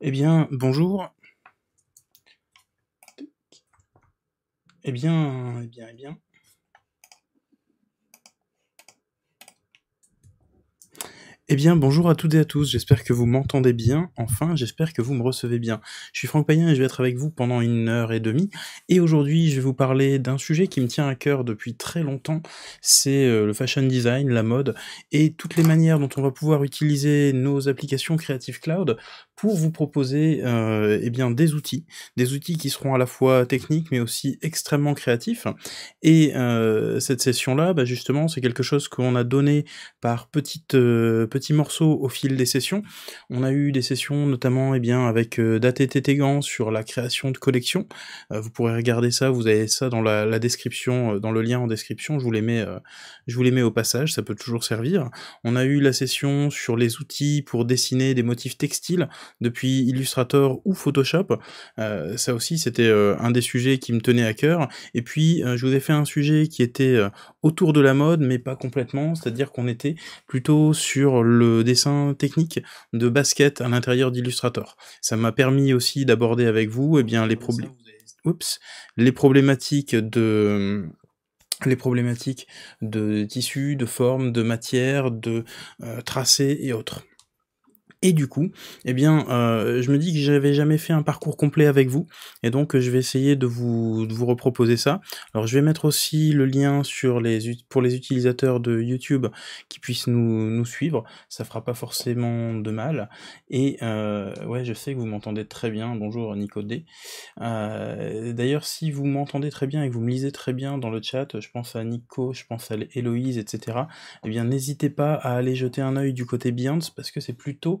Eh bien, bonjour. Eh bien, eh bien, eh bien. Eh bien, bonjour à toutes et à tous, j'espère que vous m'entendez bien, enfin, j'espère que vous me recevez bien. Je suis Franck Payen et je vais être avec vous pendant une heure et demie, et aujourd'hui, je vais vous parler d'un sujet qui me tient à cœur depuis très longtemps, c'est euh, le fashion design, la mode, et toutes les manières dont on va pouvoir utiliser nos applications Creative Cloud pour vous proposer euh, eh bien, des outils, des outils qui seront à la fois techniques, mais aussi extrêmement créatifs, et euh, cette session-là, bah, justement, c'est quelque chose qu'on a donné par petite petits morceaux au fil des sessions. On a eu des sessions notamment et eh bien, avec euh, Tégan sur la création de collections. Euh, vous pourrez regarder ça, vous avez ça dans la, description, euh, dans le lien en description, je vous, les mets, euh, je vous les mets au passage, ça peut toujours servir. On a eu la session sur les outils pour dessiner des motifs textiles depuis Illustrator ou Photoshop. ça aussi, c'était un des sujets qui me tenait à cœur. Et puis, je vous ai fait un sujet qui était autour de la mode, mais pas complètement, c'est-à-dire qu'on était plutôt sur le dessin technique de basket à l'intérieur d'Illustrator. Ça m'a permis aussi d'aborder avec vous eh bien, les, problèmes Oups, les problématiques de les problématiques de forme, de matière, de tracé de euh, et autres. Et du coup, eh bien, euh, je me dis que j'avais jamais fait un parcours complet avec vous, et donc je vais essayer de vous, vous reproposer ça. Alors, je vais mettre aussi le lien sur les pour les utilisateurs de YouTube qui puissent nous, suivre. Ça fera pas forcément de mal. Et euh, ouais, je sais que vous m'entendez très bien. Bonjour Nico D. Euh, d'ailleurs, si vous m'entendez très bien et que vous me lisez très bien dans le chat, je pense à Nico, je pense à Héloïse, etc. Eh bien, n'hésitez pas à aller jeter un œil du côté Beyond parce que c'est plutôt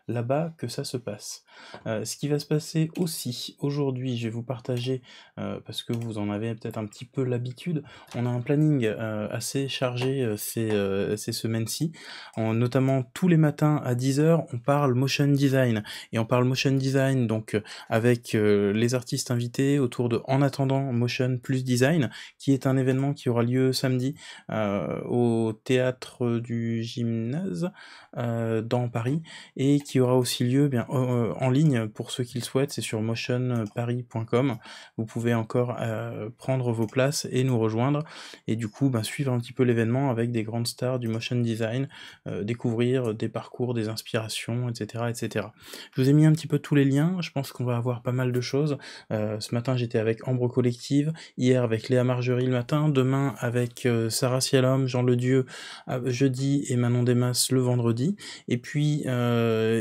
là-bas que ça se passe. Euh, ce qui va se passer aussi aujourd'hui, je vais vous partager, euh, parce que vous en avez peut-être un petit peu l'habitude, on a un planning euh, assez chargé ces, ces semaines-ci, notamment tous les matins à 10h, on parle motion design, et on parle motion design donc avec les artistes invités autour de En attendant motion plus design, qui est un événement qui aura lieu samedi au théâtre du gymnase dans Paris, et qui aura aussi lieu eh bien euh, euh, en ligne pour ceux qui le souhaitent, c'est sur motionparis.com. Vous pouvez encore euh, prendre vos places et nous rejoindre et du coup ben, suivre un petit peu l'événement avec des grandes stars du motion design, découvrir des parcours, des inspirations, etc., etc. Je vous ai mis un petit peu tous les liens. Je pense qu'on va avoir pas mal de choses. ce matin j'étais avec Ambre Collective, hier avec Léa Margerie le matin, demain avec Sarah Sialom, Jean Ledieu jeudi et Manon Desmas le vendredi. Et puis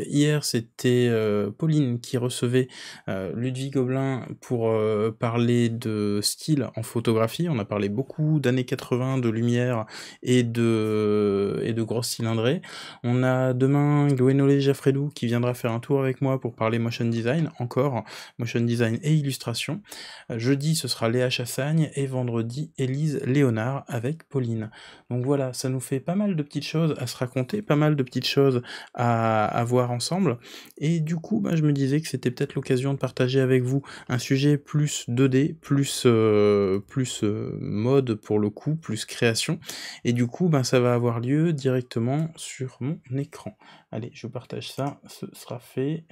hier, c'était euh, Pauline qui recevait euh, Ludwig Gobelin pour euh, parler de style en photographie. On a parlé beaucoup d'années 80, de lumière et de, et de grosses cylindrées. On a demain Gwenolé Jaffredou qui viendra faire un tour avec moi pour parler motion design, encore motion design et illustration. Jeudi, ce sera Léa Chassagne et vendredi, Elise Léonard avec Pauline. Donc voilà, ça nous fait pas mal de petites choses à se raconter, pas mal de petites choses à, à voir ensemble. Et du coup, bah, je me disais que c'était peut-être l'occasion de partager avec vous un sujet plus 2D, plus, euh, plus euh, mode pour le coup, plus création. Et du coup, ben ça va avoir lieu directement sur mon écran. Allez, je partage ça, ce sera fait.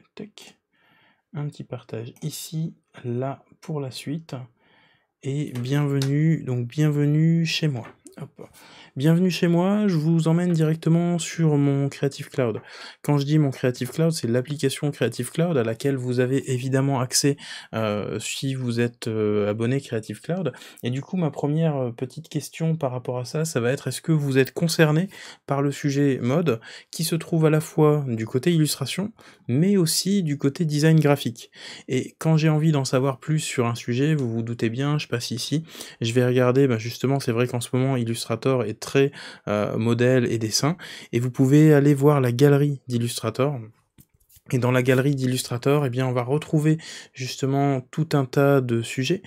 Un petit partage ici, là pour la suite. Et bienvenue, donc bienvenue chez moi. Bienvenue chez moi, je vous emmène directement sur mon Creative Cloud. Quand je dis mon Creative Cloud, c'est l'application Creative Cloud à laquelle vous avez évidemment accès euh, si vous êtes euh, abonné Creative Cloud. Et du coup, ma première euh, petite question par rapport à ça, ça va être est-ce que vous êtes concerné par le sujet mode qui se trouve à la fois du côté illustration, mais aussi du côté design graphique. Et quand j'ai envie d'en savoir plus sur un sujet, vous vous doutez bien, je passe ici, je vais regarder, bah, justement, c'est vrai qu'en ce moment, il Illustrator est très euh, modèle et dessin. Et vous pouvez aller voir la galerie d'Illustrator et dans la galerie d'Illustrator, et eh bien, on va retrouver justement tout un tas de sujets,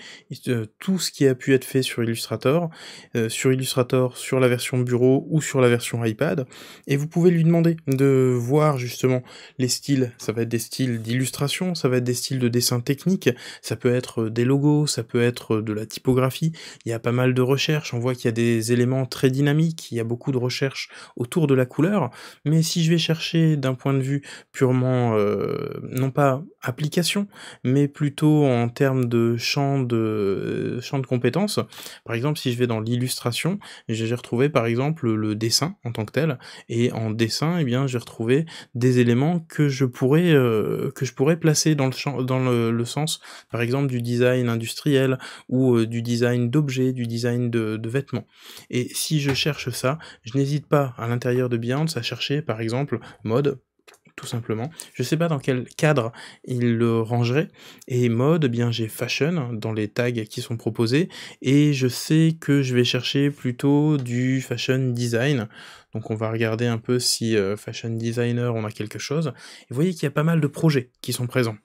euh, tout ce qui a pu être fait sur Illustrator, euh, sur Illustrator, sur la version bureau ou sur la version iPad, et vous pouvez lui demander de voir justement les styles. Ça va être des styles d'illustration, ça va être des styles de dessin technique, ça peut être euh, des logos, ça peut être de la typographie. Il y a pas mal de recherches. On voit qu'il y a des éléments très dynamiques. Il y a beaucoup de recherches autour de la couleur. Mais si je vais chercher d'un point de vue purement euh, non pas application, mais plutôt en termes de champ de, euh, de compétences. Par exemple, si je vais dans l'illustration, j'ai retrouvé par exemple le dessin en tant que tel, et en dessin, eh bien, j'ai retrouvé des éléments que je pourrais, euh, que je pourrais placer dans le dans le, sens, par exemple, du design industriel ou du design d'objets, du design de, vêtements. Et si je cherche ça, je n'hésite pas à l'intérieur de Behance à chercher par exemple mode, tout simplement. Je sais pas dans quel cadre il le rangerait. Et mode, eh bien j'ai fashion dans les tags qui sont proposés. Et je sais que je vais chercher plutôt du fashion design. Donc on va regarder un peu si euh, fashion designer on a quelque chose. Et vous voyez qu'il y a pas mal de projets qui sont présents.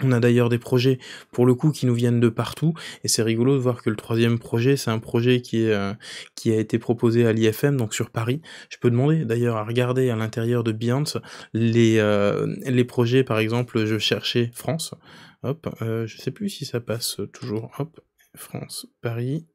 On a d'ailleurs des projets pour le coup qui nous viennent de partout et c'est rigolo de voir que le troisième projet c'est un projet qui est euh, qui a été proposé à l'IFM donc sur Paris. Je peux demander d'ailleurs à regarder à l'intérieur de Beyond les euh, les projets par exemple je cherchais France. Hop, euh, je sais plus si ça passe toujours. Hop, France, Paris.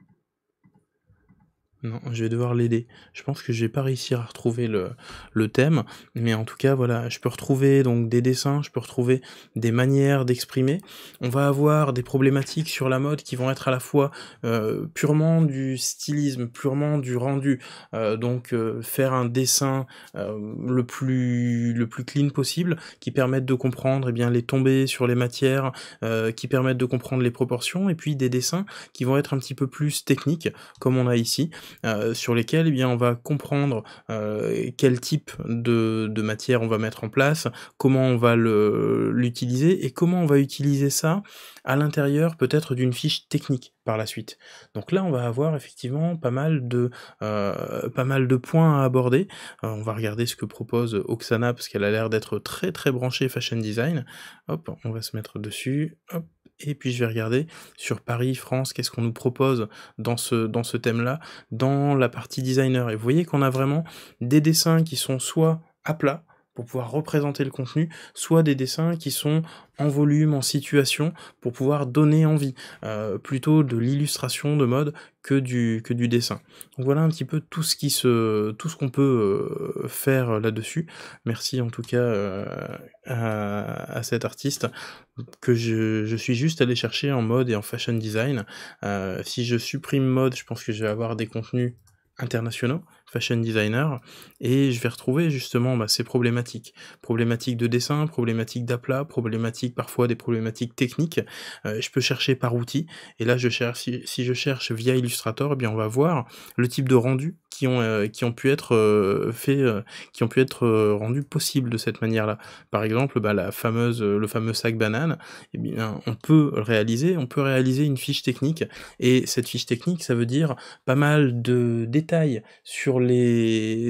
Non, je vais devoir l'aider. Je pense que je vais pas réussir à retrouver le, le thème, mais en tout cas, voilà, je peux retrouver donc des dessins, je peux retrouver des manières d'exprimer. On va avoir des problématiques sur la mode qui vont être à la fois euh, purement du stylisme, purement du rendu, euh, donc euh, faire un dessin le plus le plus clean possible, qui permettent de comprendre et eh bien les tombées sur les matières, qui permettent de comprendre les proportions, et puis des dessins qui vont être un petit peu plus techniques, comme on a ici. Euh, sur lesquels eh on va comprendre euh, quel type de, matière on va mettre en place, comment on va l'utiliser et comment on va utiliser ça à l'intérieur peut-être d'une fiche technique par la suite. Donc là, on va avoir effectivement pas mal de, euh, pas mal de points à aborder. on va regarder ce que propose Oksana parce qu'elle a l'air d'être très très branchée fashion design. Hop, on va se mettre dessus. Hop et puis je vais regarder sur Paris, France, qu'est-ce qu'on nous propose dans ce, dans ce thème-là, dans la partie designer. Et vous voyez qu'on a vraiment des dessins qui sont soit à plat, pour pouvoir représenter le contenu, soit des dessins qui sont en volume, en situation, pour pouvoir donner envie, euh, plutôt de l'illustration de mode que du, que du dessin. voilà un petit peu tout ce qui se, tout ce qu'on peut euh, faire là-dessus. Merci en tout cas euh, à, cet artiste que je, je, suis juste allé chercher en mode et en fashion design. si je supprime mode, je pense que je vais avoir des contenus internationaux fashion designer, et je vais retrouver justement bah, ces problématiques. Problématiques de dessin, problématiques d'aplat, problématiques parfois des problématiques techniques. Euh, je peux chercher par outil, et là je cherche, si, je cherche via Illustrator, et eh bien on va voir le type de rendu qui ont, euh, qui ont pu être euh, fait, qui ont pu être rendus possible de cette manière-là. Par exemple, bah, la fameuse, le fameux sac banane, et eh bien on peut réaliser, on peut réaliser une fiche technique, et cette fiche technique, ça veut dire pas mal de détails sur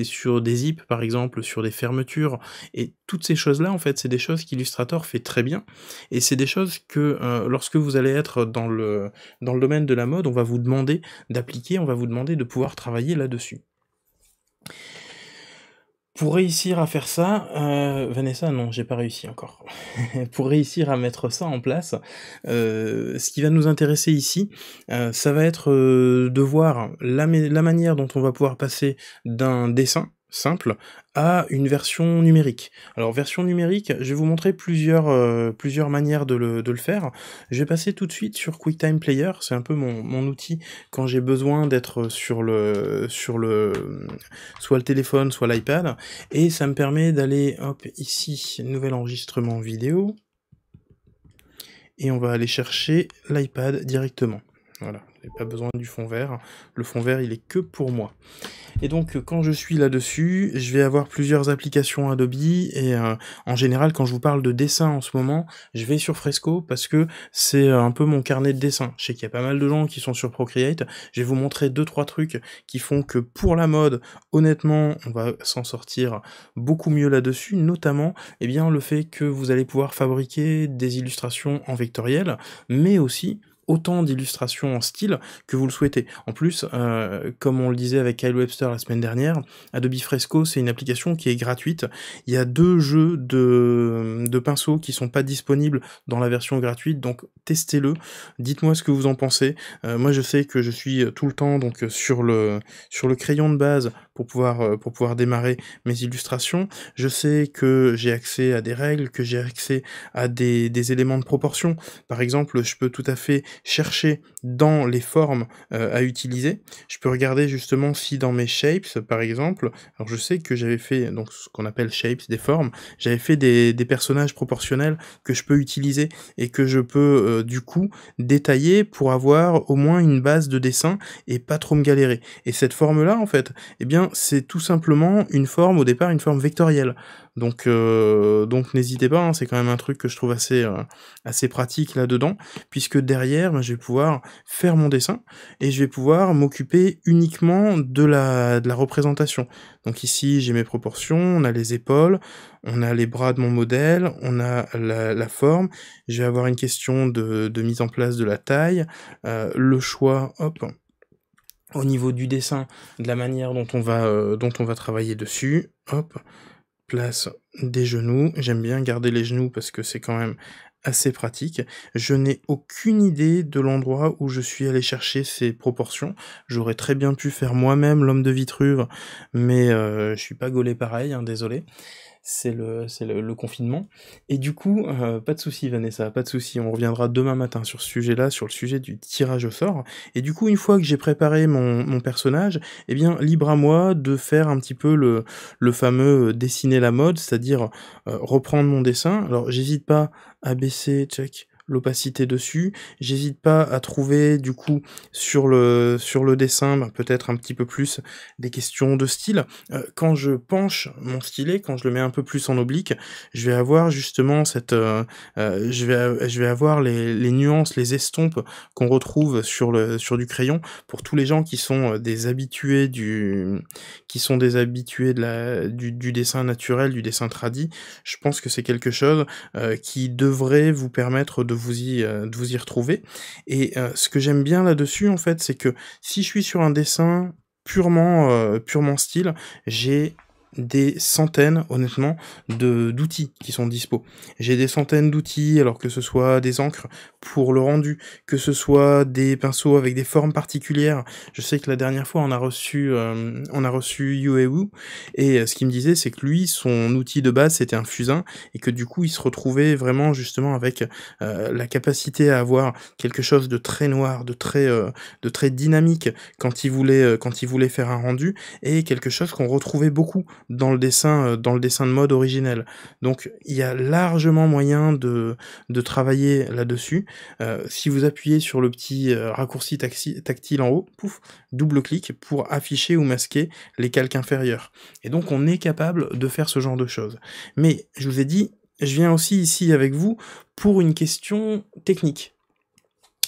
sur des zips par exemple, sur des fermetures et toutes ces choses-là en fait, c'est des choses qu'Illustrator fait très bien et c'est des choses que euh, lorsque vous allez être dans le dans le domaine de la mode, on va vous demander d'appliquer, on va vous demander de pouvoir travailler là-dessus. Pour réussir à faire ça, euh, Vanessa, non, j'ai pas réussi encore. pour réussir à mettre ça en place, euh, ce qui va nous intéresser ici, euh, ça va être euh, de voir la manière dont on va pouvoir passer d'un dessin simple à une version numérique. Alors version numérique, je vais vous montrer plusieurs, euh, plusieurs manières de le, faire. Je vais passer tout de suite sur QuickTime Player, c'est un peu mon, mon outil quand j'ai besoin d'être sur le, sur le soit le téléphone, soit l'iPad, et ça me permet d'aller hop ici, nouvel enregistrement vidéo, et on va aller chercher l'iPad directement. Voilà, pas besoin du fond vert. Le fond vert, il est que pour moi. Et donc, euh, quand je suis là-dessus, je vais avoir plusieurs applications Adobe. Et euh, en général, quand je vous parle de dessin en ce moment, je vais sur Fresco parce que c'est euh, un peu mon carnet de dessin. Je sais qu'il y a pas mal de gens qui sont sur Procreate. Je vais vous montrer deux trois trucs qui font que pour la mode, honnêtement, on va s'en sortir beaucoup mieux là-dessus. Notamment, et eh bien, le fait que vous allez pouvoir fabriquer des illustrations en vectoriel, mais aussi autant d'illustrations en style que vous le souhaitez. En plus, euh, comme on le disait avec Kyle Webster la semaine dernière, Adobe Fresco, c'est une application qui est gratuite. Il y a deux jeux de, pinceaux qui sont pas disponibles dans la version gratuite, donc testez-le. Dites-moi ce que vous en pensez. Euh, moi, je sais que je suis tout le temps donc sur le, sur le crayon de base pour pouvoir, euh, pour pouvoir démarrer mes illustrations. Je sais que j'ai accès à des règles, que j'ai accès à des, des, éléments de proportion. Par exemple, je peux tout à fait chercher dans les formes euh, à utiliser. Je peux regarder justement si dans mes shapes, par exemple, alors je sais que j'avais fait donc ce qu'on appelle shapes, des formes, j'avais fait des, des, personnages proportionnels que je peux utiliser et que je peux euh, du coup détailler pour avoir au moins une base de dessin et pas trop me galérer. Et cette forme-là, en fait, eh bien, c'est tout simplement une forme au départ, une forme vectorielle. Donc euh, donc n'hésitez pas, hein, c'est quand même un truc que je trouve assez euh, assez pratique là dedans, puisque derrière ben, je vais pouvoir faire mon dessin et je vais pouvoir m'occuper uniquement de la de la représentation. Donc ici j'ai mes proportions, on a les épaules, on a les bras de mon modèle, on a la, forme. Je vais avoir une question de mise en place de la taille, euh, le choix, hop au niveau du dessin, de la manière dont on va, euh, dont on va travailler dessus. Hop, place des genoux. J'aime bien garder les genoux parce que c'est quand même assez pratique. Je n'ai aucune idée de l'endroit où je suis allé chercher ces proportions. J'aurais très bien pu faire moi-même l'homme de Vitruve, mais euh, je suis pas gaulé pareil, hein, désolé c'est le, le, le, confinement. Et du coup, euh, pas de souci Vanessa, pas de souci, on reviendra demain matin sur ce sujet-là, sur le sujet du tirage au sort. Et du coup, une fois que j'ai préparé mon, mon, personnage, eh bien, libre à moi de faire un petit peu le, le fameux euh, dessiner la mode, c'est-à-dire euh, reprendre mon dessin. Alors, j'hésite pas à baisser, check, l'opacité dessus. J'hésite pas à trouver du coup sur le sur le dessin bah, peut-être un petit peu plus des questions de style. Euh, quand je penche mon stylet, quand je le mets un peu plus en oblique, je vais avoir justement cette euh, euh, je vais je vais avoir les, nuances, les estompes qu'on retrouve sur le sur du crayon pour tous les gens qui sont des habitués du qui sont des habitués de la du dessin naturel, du dessin tradit. Je pense que c'est quelque chose qui devrait vous permettre de vous y, euh, vous y retrouver. Et euh, ce que j'aime bien là-dessus, en fait, c'est que si je suis sur un dessin purement, euh, purement style, j'ai des centaines, honnêtement, de d'outils qui sont dispo. J'ai des centaines d'outils, alors que ce soit des encres pour le rendu, que ce soit des pinceaux avec des formes particulières. Je sais que la dernière fois, on a reçu, euh, on a reçu Yuewu, et euh, ce qu'il me disait, c'est que lui, son outil de base, c'était un fusain, et que du coup, il se retrouvait vraiment justement avec euh, la capacité à avoir quelque chose de très noir, de très, de très dynamique quand il voulait, quand il voulait faire un rendu, et quelque chose qu'on retrouvait beaucoup dans le dessin, euh, dans le dessin de mode originel. Donc il y a largement moyen de, travailler là-dessus. Euh, si vous appuyez sur le petit euh, raccourci tactile en haut, pouf, double clic pour afficher ou masquer les calques inférieurs. Et donc on est capable de faire ce genre de choses. Mais je vous ai dit, je viens aussi ici avec vous pour une question technique.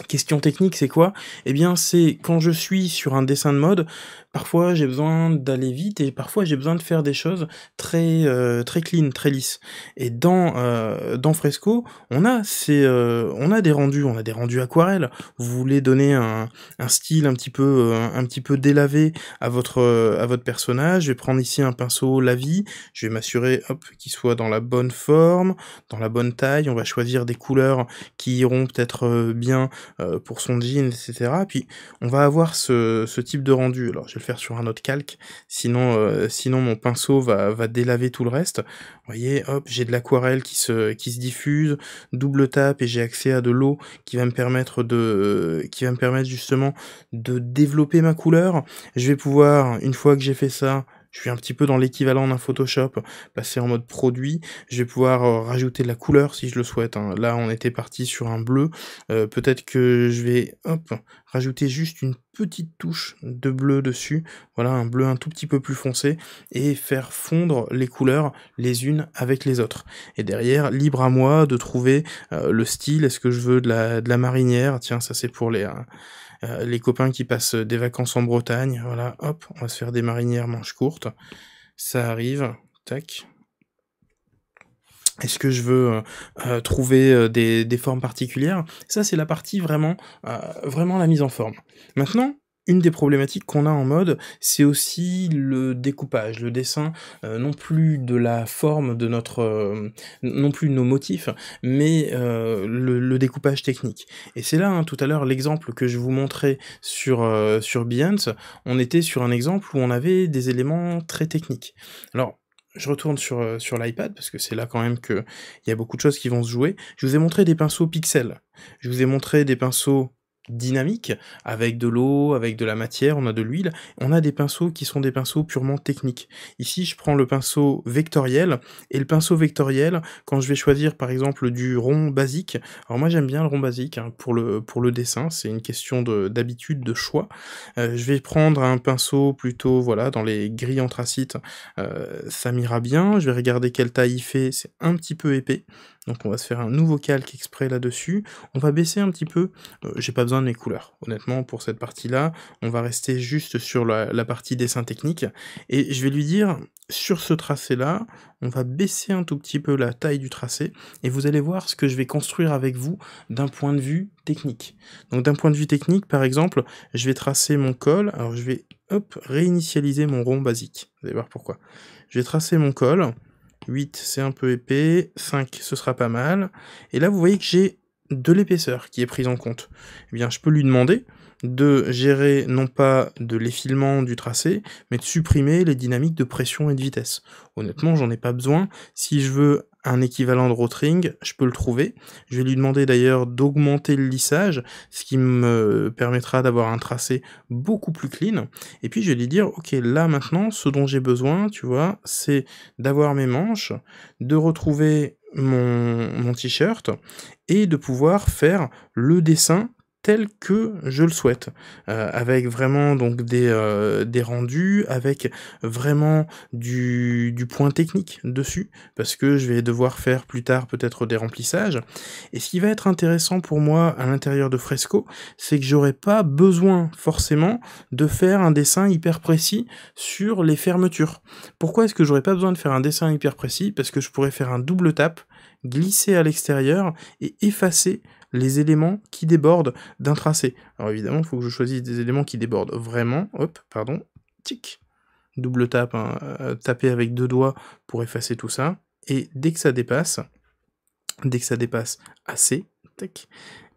Question technique, c'est quoi Eh bien, c'est quand je suis sur un dessin de mode, parfois j'ai besoin d'aller vite et parfois j'ai besoin de faire des choses très euh, très clean, très lisse. Et dans euh, dans Fresco, on a euh, on a des rendus, on a des rendus aquarelles. Vous voulez donner un, style un petit peu un petit peu délavé à votre à votre personnage. Je vais prendre ici un pinceau lavis, je vais m'assurer hop qu'il soit dans la bonne forme, dans la bonne taille. On va choisir des couleurs qui iront peut-être bien euh, pour son jean, etc. Puis on va avoir ce, type de rendu. Alors je vais le faire sur un autre calque, sinon, euh, sinon mon pinceau va, va délaver tout le reste. Vous voyez, hop, j'ai de l'aquarelle qui se, qui se diffuse, double tape et j'ai accès à de l'eau qui va me permettre de, qui va me permettre justement de développer ma couleur. Je vais pouvoir, une fois que j'ai fait ça, je suis un petit peu dans l'équivalent d'un Photoshop Passer en mode produit. Je vais pouvoir euh, rajouter de la couleur si je le souhaite. Hein. Là, on était parti sur un bleu. Euh, peut-être que je vais hop, rajouter juste une petite touche de bleu dessus. Voilà, un bleu un tout petit peu plus foncé. Et faire fondre les couleurs les unes avec les autres. Et derrière, libre à moi de trouver euh, le style. Est-ce que je veux de la, de la marinière Tiens, ça c'est pour les... Euh, les copains qui passent des vacances en Bretagne, voilà, hop, on va se faire des marinières manches courtes. Ça arrive, tac. Est-ce que je veux euh, euh, trouver des, des, formes particulières Ça, c'est la partie vraiment, vraiment la mise en forme. Maintenant, une des problématiques qu'on a en mode, c'est aussi le découpage, le dessin, euh, non plus de la forme de notre, euh, non plus nos motifs, mais euh, le, découpage technique. Et c'est là, hein, tout à l'heure, l'exemple que je vous montrais sur, sur Behance, on était sur un exemple où on avait des éléments très techniques. Alors, je retourne sur, sur l'iPad parce que c'est là quand même qu'il y a beaucoup de choses qui vont se jouer. Je vous ai montré des pinceaux pixels. Je vous ai montré des pinceaux dynamique avec de l'eau, avec de la matière, on a de l'huile, on a des pinceaux qui sont des pinceaux purement techniques. Ici, je prends le pinceau vectoriel et le pinceau vectoriel, quand je vais choisir par exemple du rond basique, alors moi j'aime bien le rond basique hein, pour, le, pour le dessin, c'est une question d'habitude, de, choix. Euh, je vais prendre un pinceau plutôt voilà dans les gris anthracite, euh, ça m'ira bien. Je vais regarder quelle taille il fait, c'est un petit peu épais, donc on va se faire un nouveau calque exprès là-dessus. On va baisser un petit peu, euh, j'ai pas besoin de mes couleurs. Honnêtement, pour cette partie-là, on va rester juste sur la, partie dessin technique. Et je vais lui dire, sur ce tracé-là, on va baisser un tout petit peu la taille du tracé. Et vous allez voir ce que je vais construire avec vous d'un point de vue technique. Donc d'un point de vue technique, par exemple, je vais tracer mon col. Alors je vais, hop, réinitialiser mon rond basique. Vous allez voir pourquoi. Je vais tracer mon col. 8, c'est un peu épais. 5, ce sera pas mal. Et là, vous voyez que j'ai de l'épaisseur qui est prise en compte. Eh bien, je peux lui demander de gérer non pas de l'effilement du tracé, mais de supprimer les dynamiques de pression et de vitesse. Honnêtement, j'en ai pas besoin. Si je veux un équivalent de rotring, je peux le trouver. Je vais lui demander d'ailleurs d'augmenter le lissage, ce qui me permettra d'avoir un tracé beaucoup plus clean. Et puis je vais lui dire, ok, là maintenant, ce dont j'ai besoin, tu vois, c'est d'avoir mes manches, de retrouver mon, mon t-shirt et de pouvoir faire le dessin tel que je le souhaite, euh, avec vraiment donc des, euh, des rendus, avec vraiment du, point technique dessus, parce que je vais devoir faire plus tard peut-être des remplissages. Et ce qui va être intéressant pour moi à l'intérieur de Fresco, c'est que j'aurai pas besoin forcément de faire un dessin hyper précis sur les fermetures. Pourquoi est-ce que j'aurais pas besoin de faire un dessin hyper précis Parce que je pourrais faire un double tap, glisser à l'extérieur et effacer les éléments qui débordent d'un tracé. Alors évidemment, il faut que je choisisse des éléments qui débordent vraiment. Hop, pardon, tic. Double tape, hein, euh, taper avec deux doigts pour effacer tout ça. Et dès que ça dépasse, dès que ça dépasse assez, tac,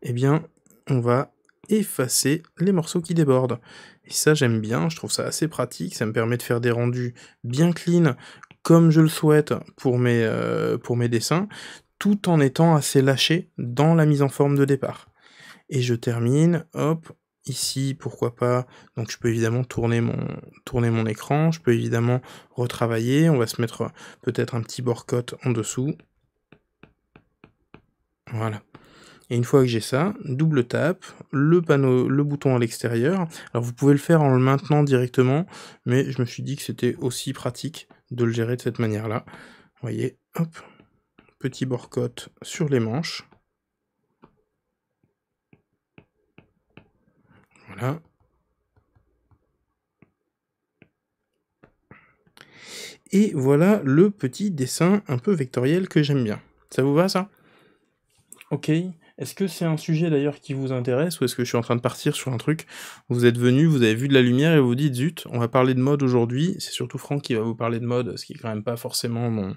eh bien, on va effacer les morceaux qui débordent. Et ça, j'aime bien, je trouve ça assez pratique, ça me permet de faire des rendus bien clean, comme je le souhaite pour mes, euh, pour mes dessins, tout en étant assez lâché dans la mise en forme de départ. Et je termine, hop, ici, pourquoi pas. Donc je peux évidemment tourner mon, tourner mon écran, je peux évidemment retravailler, on va se mettre peut-être un petit bord cote en dessous. Voilà. Et une fois que j'ai ça, double tape, le panneau, le bouton à l'extérieur. Alors vous pouvez le faire en le maintenant directement, mais je me suis dit que c'était aussi pratique de le gérer de cette manière-là. Vous voyez, hop, petit borcote sur les manches. Voilà. Et voilà le petit dessin un peu vectoriel que j'aime bien. Ça vous va ça Ok. Est-ce que c'est un sujet d'ailleurs qui vous intéresse ou est-ce que je suis en train de partir sur un truc Vous êtes venu, vous avez vu de la lumière et vous dites zut, on va parler de mode aujourd'hui. C'est surtout Franck qui va vous parler de mode, ce qui est quand même pas forcément mon.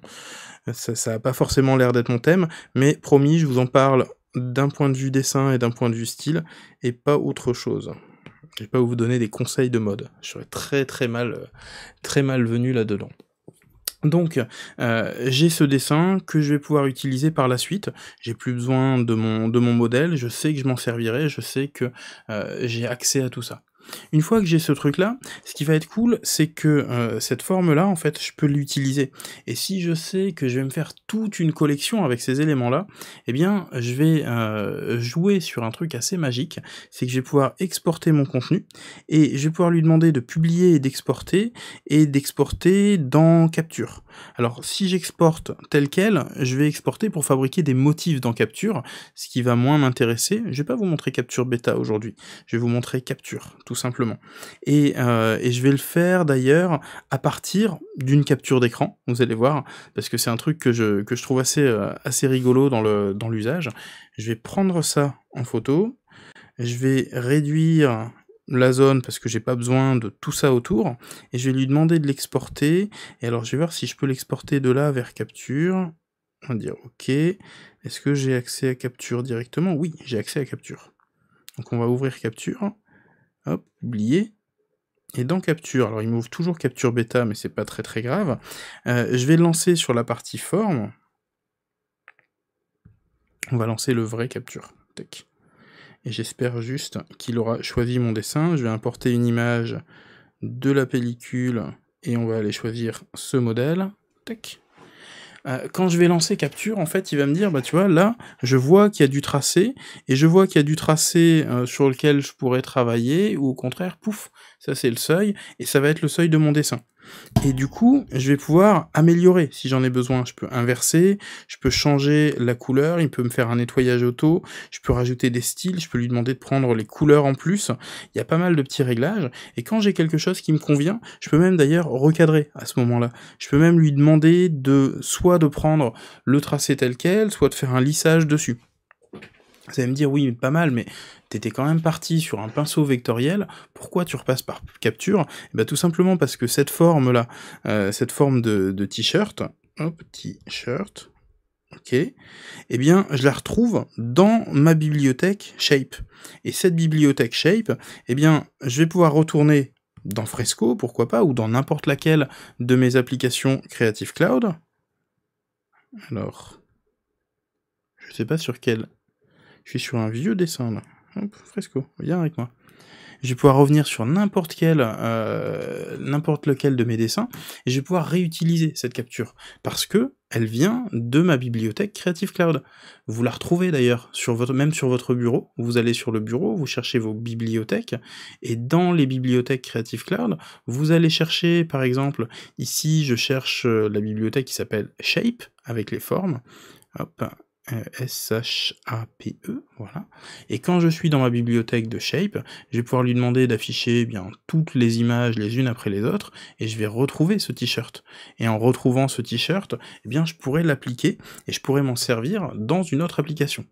Ça n'a pas forcément l'air d'être mon thème, mais promis, je vous en parle d'un point de vue dessin et d'un point de vue style et pas autre chose. Je vais pas vous donner des conseils de mode. Je serais très très mal, euh, très mal venu là-dedans. Donc euh, j'ai ce dessin que je vais pouvoir utiliser par la suite, j'ai plus besoin de mon, de mon modèle, je sais que je m'en servirai, je sais que euh, j'ai accès à tout ça. Une fois que j'ai ce truc-là, ce qui va être cool, c'est que euh, cette forme-là, en fait, je peux l'utiliser. Et si je sais que je vais me faire toute une collection avec ces éléments-là, eh bien, je vais euh, jouer sur un truc assez magique, c'est que je vais pouvoir exporter mon contenu, et je vais pouvoir lui demander de publier et d'exporter, et d'exporter dans Capture. Alors si j'exporte tel quel, je vais exporter pour fabriquer des motifs dans Capture, ce qui va moins m'intéresser. Je ne vais pas vous montrer Capture bêta aujourd'hui, je vais vous montrer Capture, tout simplement. Euh, et, je vais le faire d'ailleurs à partir d'une capture d'écran, vous allez voir, parce que c'est un truc que je, trouve assez, euh, assez rigolo dans l'usage. je vais prendre ça en photo, je vais réduire la zone parce que j'ai pas besoin de tout ça autour et je vais lui demander de l'exporter et alors je vais voir si je peux l'exporter de là vers capture on va dire ok est-ce que j'ai accès à capture directement oui j'ai accès à capture donc on va ouvrir capture hop oublié et dans capture alors il m'ouvre toujours capture bêta mais c'est pas très très grave euh, je vais lancer sur la partie forme on va lancer le vrai capture tech et j'espère juste qu'il aura choisi mon dessin. Je vais importer une image de la pellicule et on va aller choisir ce modèle. Euh, quand je vais lancer capture, en fait, il va me dire, bah tu vois, là, je vois qu'il y a du tracé, et je vois qu'il y a du tracé euh, sur lequel je pourrais travailler, ou au contraire, pouf, ça c'est le seuil, et ça va être le seuil de mon dessin. Et du coup, je vais pouvoir améliorer si j'en ai besoin. Je peux inverser, je peux changer la couleur, il peut me faire un nettoyage auto, je peux rajouter des styles, je peux lui demander de prendre les couleurs en plus. Il y a pas mal de petits réglages. Et quand j'ai quelque chose qui me convient, je peux même d'ailleurs recadrer à ce moment-là. Je peux même lui demander de soit de prendre le tracé tel quel, soit de faire un lissage dessus. Vous allez me dire, oui, pas mal, mais t'étais quand même parti sur un pinceau vectoriel, pourquoi tu repasses par capture Et eh ben, Tout simplement parce que cette forme-là, euh, cette forme de, t-shirt, hop, t-shirt, ok, eh bien, je la retrouve dans ma bibliothèque shape. Et cette bibliothèque shape, eh bien, je vais pouvoir retourner dans Fresco, pourquoi pas, ou dans n'importe laquelle de mes applications Creative Cloud. Alors, je ne sais pas sur quelle. Je suis sur un vieux dessin là fresco, viens avec moi. Je vais pouvoir revenir sur n'importe quel, euh, n'importe lequel de mes dessins, et je vais pouvoir réutiliser cette capture, parce que elle vient de ma bibliothèque Creative Cloud. Vous la retrouvez d'ailleurs, sur votre, même sur votre bureau, vous allez sur le bureau, vous cherchez vos bibliothèques, et dans les bibliothèques Creative Cloud, vous allez chercher, par exemple, ici je cherche euh, la bibliothèque qui s'appelle Shape, avec les formes, hop, euh, s e, voilà. Et quand je suis dans ma bibliothèque de Shape, je vais pouvoir lui demander d'afficher eh bien toutes les images les unes après les autres, et je vais retrouver ce t-shirt. Et en retrouvant ce t-shirt, eh bien je pourrais l'appliquer et je pourrais m'en servir dans une autre application.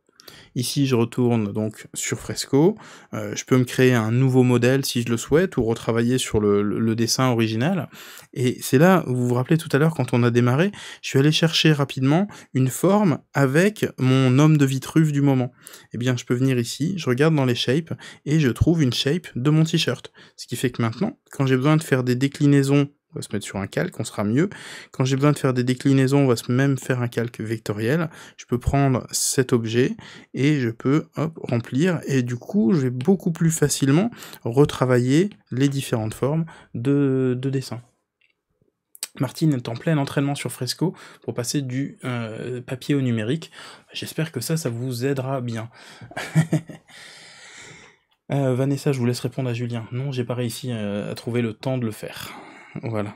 Ici, je retourne donc sur Fresco. Euh, je peux me créer un nouveau modèle si je le souhaite ou retravailler sur le, dessin original. Et c'est là, vous vous rappelez tout à l'heure quand on a démarré, je suis allé chercher rapidement une forme avec mon homme de Vitruve du moment. Eh bien, je peux venir ici, je regarde dans les shapes et je trouve une shape de mon t-shirt. Ce qui fait que maintenant, quand j'ai besoin de faire des déclinaisons on va se mettre sur un calque, on sera mieux. Quand j'ai besoin de faire des déclinaisons, on va même faire un calque vectoriel. Je peux prendre cet objet et je peux remplir. Et du coup, je vais beaucoup plus facilement retravailler les différentes formes de, dessin. Martine est en plein entraînement sur Fresco pour passer du euh, papier au numérique. J'espère que ça, ça vous aidera bien. Euh, Vanessa, je vous laisse répondre à Julien. Non, j'ai pas réussi euh, à trouver le temps de le faire. Voilà.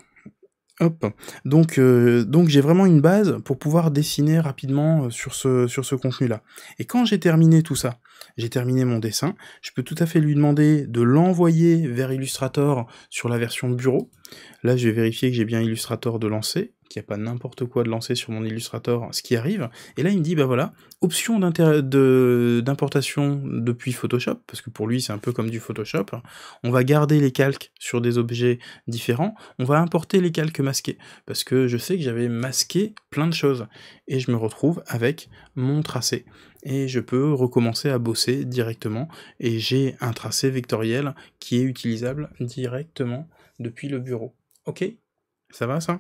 Hop. Donc, euh, donc j'ai vraiment une base pour pouvoir dessiner rapidement euh, sur ce, sur ce contenu-là. Et quand j'ai terminé tout ça, j'ai terminé mon dessin, je peux tout à fait lui demander de l'envoyer vers Illustrator sur la version bureau. Là, je vais vérifier que j'ai bien Illustrator de lancer, qu'il n'y a pas n'importe quoi de lancer sur mon Illustrator, ce qui arrive. Et là, il me dit, ben voilà, option d'importation depuis Photoshop, parce que pour lui, c'est un peu comme du Photoshop. On va garder les calques sur des objets différents. On va importer les calques masqués, parce que je sais que j'avais masqué plein de choses. Et je me retrouve avec mon tracé. Et je peux recommencer à bosser directement. Et j'ai un tracé vectoriel qui est utilisable directement depuis le bureau. Ok Ça va ça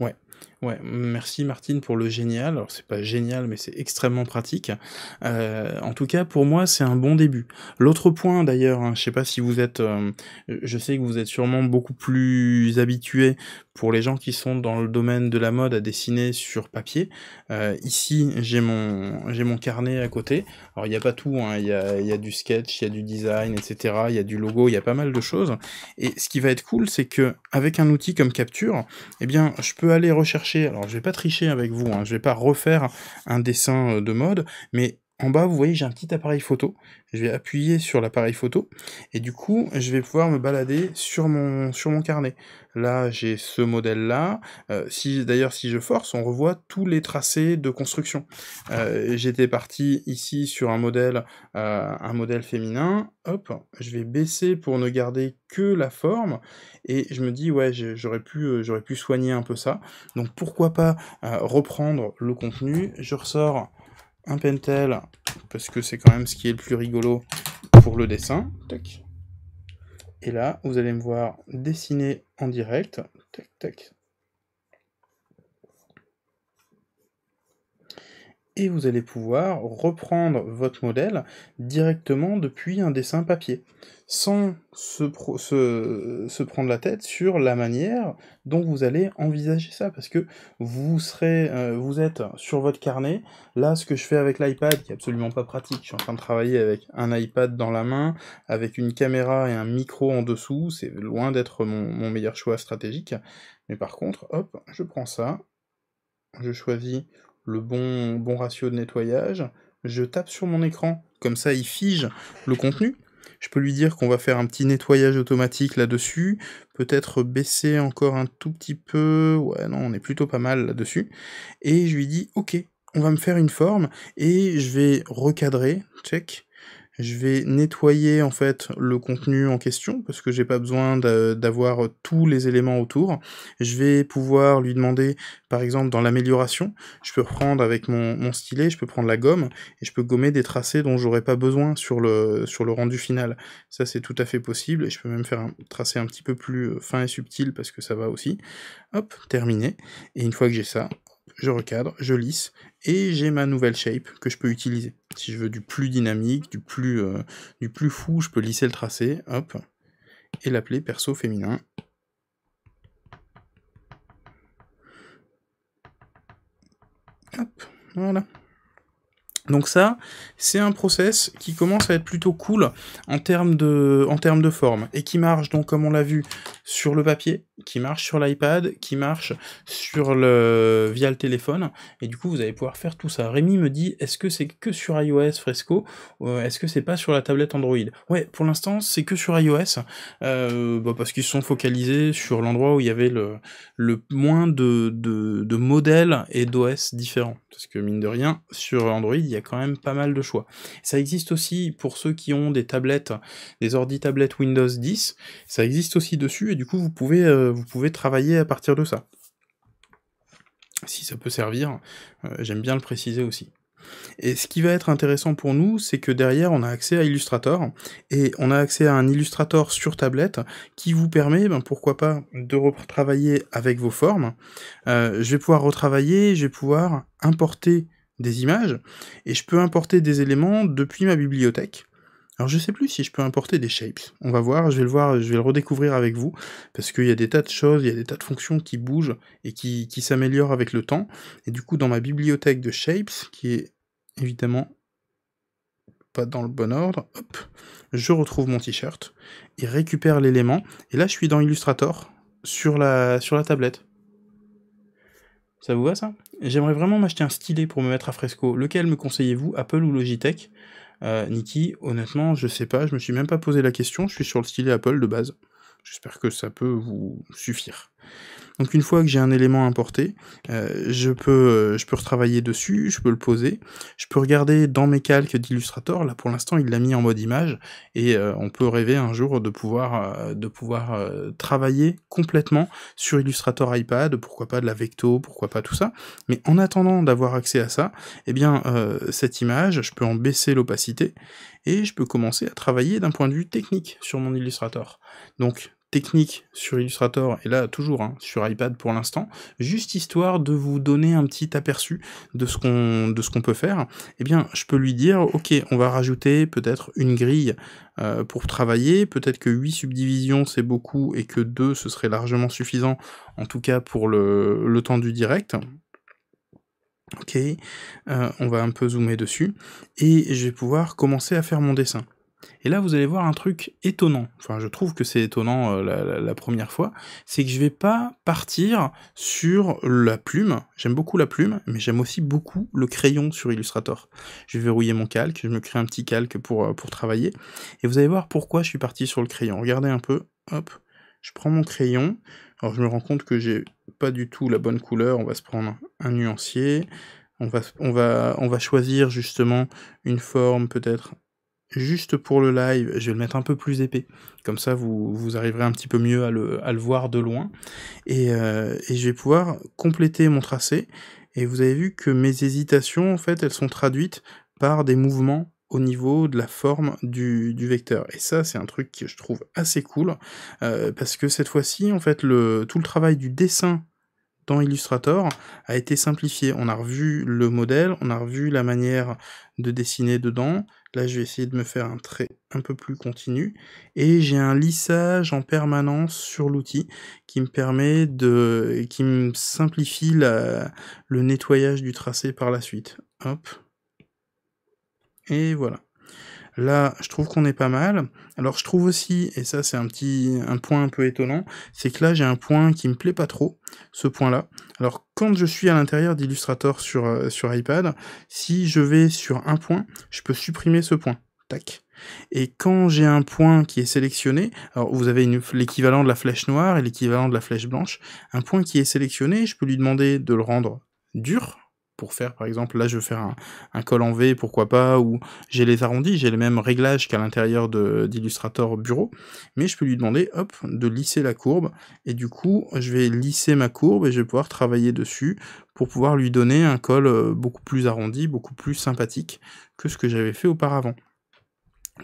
Ouais. Ouais, merci Martine pour le génial. Alors c'est pas génial, mais c'est extrêmement pratique. Euh, en tout cas, pour moi, c'est un bon début. L'autre point d'ailleurs, hein, je sais pas si vous êtes, euh, je sais que vous êtes sûrement beaucoup plus habitués pour les gens qui sont dans le domaine de la mode à dessiner sur papier. Euh, ici, j'ai mon j'ai mon carnet à côté. Alors il n'y a pas tout, hein. il y, a, y, a, du sketch, il y a du design, etc. Il y a du logo, il y a pas mal de choses. Et ce qui va être cool, c'est que avec un outil comme Capture, eh bien, je peux aller rechercher alors je vais pas tricher avec vous, hein. je vais pas refaire un dessin euh, de mode, mais en bas, vous voyez, j'ai un petit appareil photo. Je vais appuyer sur l'appareil photo et du coup, je vais pouvoir me balader sur mon, sur mon carnet. Là, j'ai ce modèle-là. Euh, si D'ailleurs, si je force, on revoit tous les tracés de construction. Euh, j'étais parti ici sur un modèle, euh, un modèle féminin. Hop, je vais baisser pour ne garder que la forme. Et je me dis, ouais, j'aurais pu, j'aurais pu soigner un peu ça. Donc, pourquoi pas reprendre le contenu. Je ressors un pentel, parce que c'est quand même ce qui est le plus rigolo pour le dessin. Et là, vous allez me voir dessiner en direct. Tac, tac. et vous allez pouvoir reprendre votre modèle directement depuis un dessin papier, sans se, prendre la tête sur la manière dont vous allez envisager ça, parce que vous serez, euh, vous êtes sur votre carnet, là ce que je fais avec l'iPad, qui est absolument pas pratique, je suis en train de travailler avec un iPad dans la main, avec une caméra et un micro en dessous, c'est loin d'être mon meilleur choix stratégique, mais par contre, hop, je prends ça, je choisis le bon, bon ratio de nettoyage, je tape sur mon écran, comme ça il fige le contenu. Je peux lui dire qu'on va faire un petit nettoyage automatique là-dessus, peut-être baisser encore un tout petit peu, ouais non, on est plutôt pas mal là-dessus, et je lui dis ok, on va me faire une forme, et je vais recadrer, check, je vais nettoyer en fait le contenu en question parce que j'ai pas besoin d'avoir tous les éléments autour. Je vais pouvoir lui demander, par exemple, dans l'amélioration, je peux prendre avec mon, stylet, je peux prendre la gomme et je peux gommer des tracés dont j'aurais pas besoin sur le, sur le rendu final. Ça, c'est tout à fait possible et je peux même faire un tracé un petit peu plus euh, fin et subtil parce que ça va aussi. Hop, terminé. Et une fois que j'ai ça, je recadre, je lisse et j'ai ma nouvelle shape que je peux utiliser. Si je veux du plus dynamique, du plus, euh, du plus fou, je peux lisser le tracé, hop, et l'appeler perso féminin. Hop, voilà. Donc ça, c'est un process qui commence à être plutôt cool en termes de, en de forme et qui marche donc comme on l'a vu sur le papier, qui marche sur l'iPad, qui marche sur le via le téléphone et du coup vous allez pouvoir faire tout ça. Rémi me dit est-ce que c'est que sur iOS Fresco euh, Est-ce que c'est pas sur la tablette Android Ouais, pour l'instant c'est que sur iOS euh, bah, parce qu'ils sont focalisés sur l'endroit où il y avait le, moins de, de modèles et d'OS différents parce que mine de rien sur Android il y a y a quand même pas mal de choix. Ça existe aussi pour ceux qui ont des tablettes, des ordi tablettes Windows 10, ça existe aussi dessus, et du coup vous pouvez, euh, vous pouvez travailler à partir de ça. Si ça peut servir, euh, j'aime bien le préciser aussi. Et ce qui va être intéressant pour nous, c'est que derrière, on a accès à Illustrator, et on a accès à un Illustrator sur tablette qui vous permet, ben, pourquoi pas, de retravailler avec vos formes. Euh, je vais pouvoir retravailler, je vais pouvoir importer des images, et je peux importer des éléments depuis ma bibliothèque. Alors je sais plus si je peux importer des shapes. On va voir, je vais le voir, je vais le redécouvrir avec vous, parce qu'il y a des tas de choses, il y a des tas de fonctions qui bougent et qui, qui s'améliorent avec le temps. Et du coup, dans ma bibliothèque de shapes, qui est évidemment pas dans le bon ordre, hop, je retrouve mon t-shirt, et récupère l'élément, et là je suis dans Illustrator sur la, sur la tablette. Ça vous va ça J'aimerais vraiment m'acheter un stylet pour me mettre à fresco. Lequel me conseillez-vous Apple ou Logitech euh, Niki, honnêtement, je sais pas, je me suis même pas posé la question, je suis sur le stylet Apple de base. J'espère que ça peut vous suffire. Donc une fois que j'ai un élément importé, euh, je, peux, euh, je peux retravailler dessus, je peux le poser, je peux regarder dans mes calques d'Illustrator, là pour l'instant il l'a mis en mode image, et euh, on peut rêver un jour de pouvoir, de pouvoir travailler complètement sur Illustrator iPad, pourquoi pas de la Vecto, pourquoi pas tout ça, mais en attendant d'avoir accès à ça, eh bien cette image, je peux en baisser l'opacité, et je peux commencer à travailler d'un point de vue technique sur mon Illustrator. Donc technique sur Illustrator, et là toujours hein, sur iPad pour l'instant, juste histoire de vous donner un petit aperçu de ce qu'on de ce qu'on peut faire, et eh bien je peux lui dire ok on va rajouter peut-être une grille euh, pour travailler, peut-être que 8 subdivisions c'est beaucoup et que 2 ce serait largement suffisant, en tout cas pour le, temps du direct. Ok, euh, on va un peu zoomer dessus, et je vais pouvoir commencer à faire mon dessin. Et là, vous allez voir un truc étonnant. Enfin, je trouve que c'est étonnant euh, la, première fois. C'est que je vais pas partir sur la plume. J'aime beaucoup la plume, mais j'aime aussi beaucoup le crayon sur Illustrator. Je vais verrouiller mon calque, je me crée un petit calque pour, euh, pour travailler. Et vous allez voir pourquoi je suis parti sur le crayon. Regardez un peu. Hop. Je prends mon crayon. Alors, je me rends compte que j'ai pas du tout la bonne couleur. On va se prendre un nuancier. On va, on va, on va choisir justement une forme peut-être juste pour le live, je vais le mettre un peu plus épais. Comme ça, vous, vous arriverez un petit peu mieux à le, voir de loin. Et, euh, et, je vais pouvoir compléter mon tracé. Et vous avez vu que mes hésitations, en fait, elles sont traduites par des mouvements au niveau de la forme du, du vecteur. Et ça, c'est un truc que je trouve assez cool. Euh, parce que cette fois-ci, en fait, le, tout le travail du dessin dans Illustrator a été simplifié. On a revu le modèle, on a revu la manière de dessiner dedans, Là, je vais essayer de me faire un trait un peu plus continu. Et j'ai un lissage en permanence sur l'outil qui me permet de... qui me simplifie le nettoyage du tracé par la suite. Hop. Et voilà. Là, je trouve qu'on est pas mal. Alors, je trouve aussi, et ça, c'est un petit, un point un peu étonnant, c'est que là, j'ai un point qui me plaît pas trop, ce point-là. Alors, quand je suis à l'intérieur d'Illustrator sur, euh, sur iPad, si je vais sur un point, je peux supprimer ce point. Tac. Et quand j'ai un point qui est sélectionné, alors vous avez l'équivalent de la flèche noire et l'équivalent de la flèche blanche, un point qui est sélectionné, je peux lui demander de le rendre dur, pour faire par exemple là je vais faire un, col en V pourquoi pas ou j'ai les arrondis j'ai les mêmes réglages qu'à l'intérieur d'Illustrator bureau mais je peux lui demander hop de lisser la courbe et du coup je vais lisser ma courbe et je vais pouvoir travailler dessus pour pouvoir lui donner un col euh, beaucoup plus arrondi beaucoup plus sympathique que ce que j'avais fait auparavant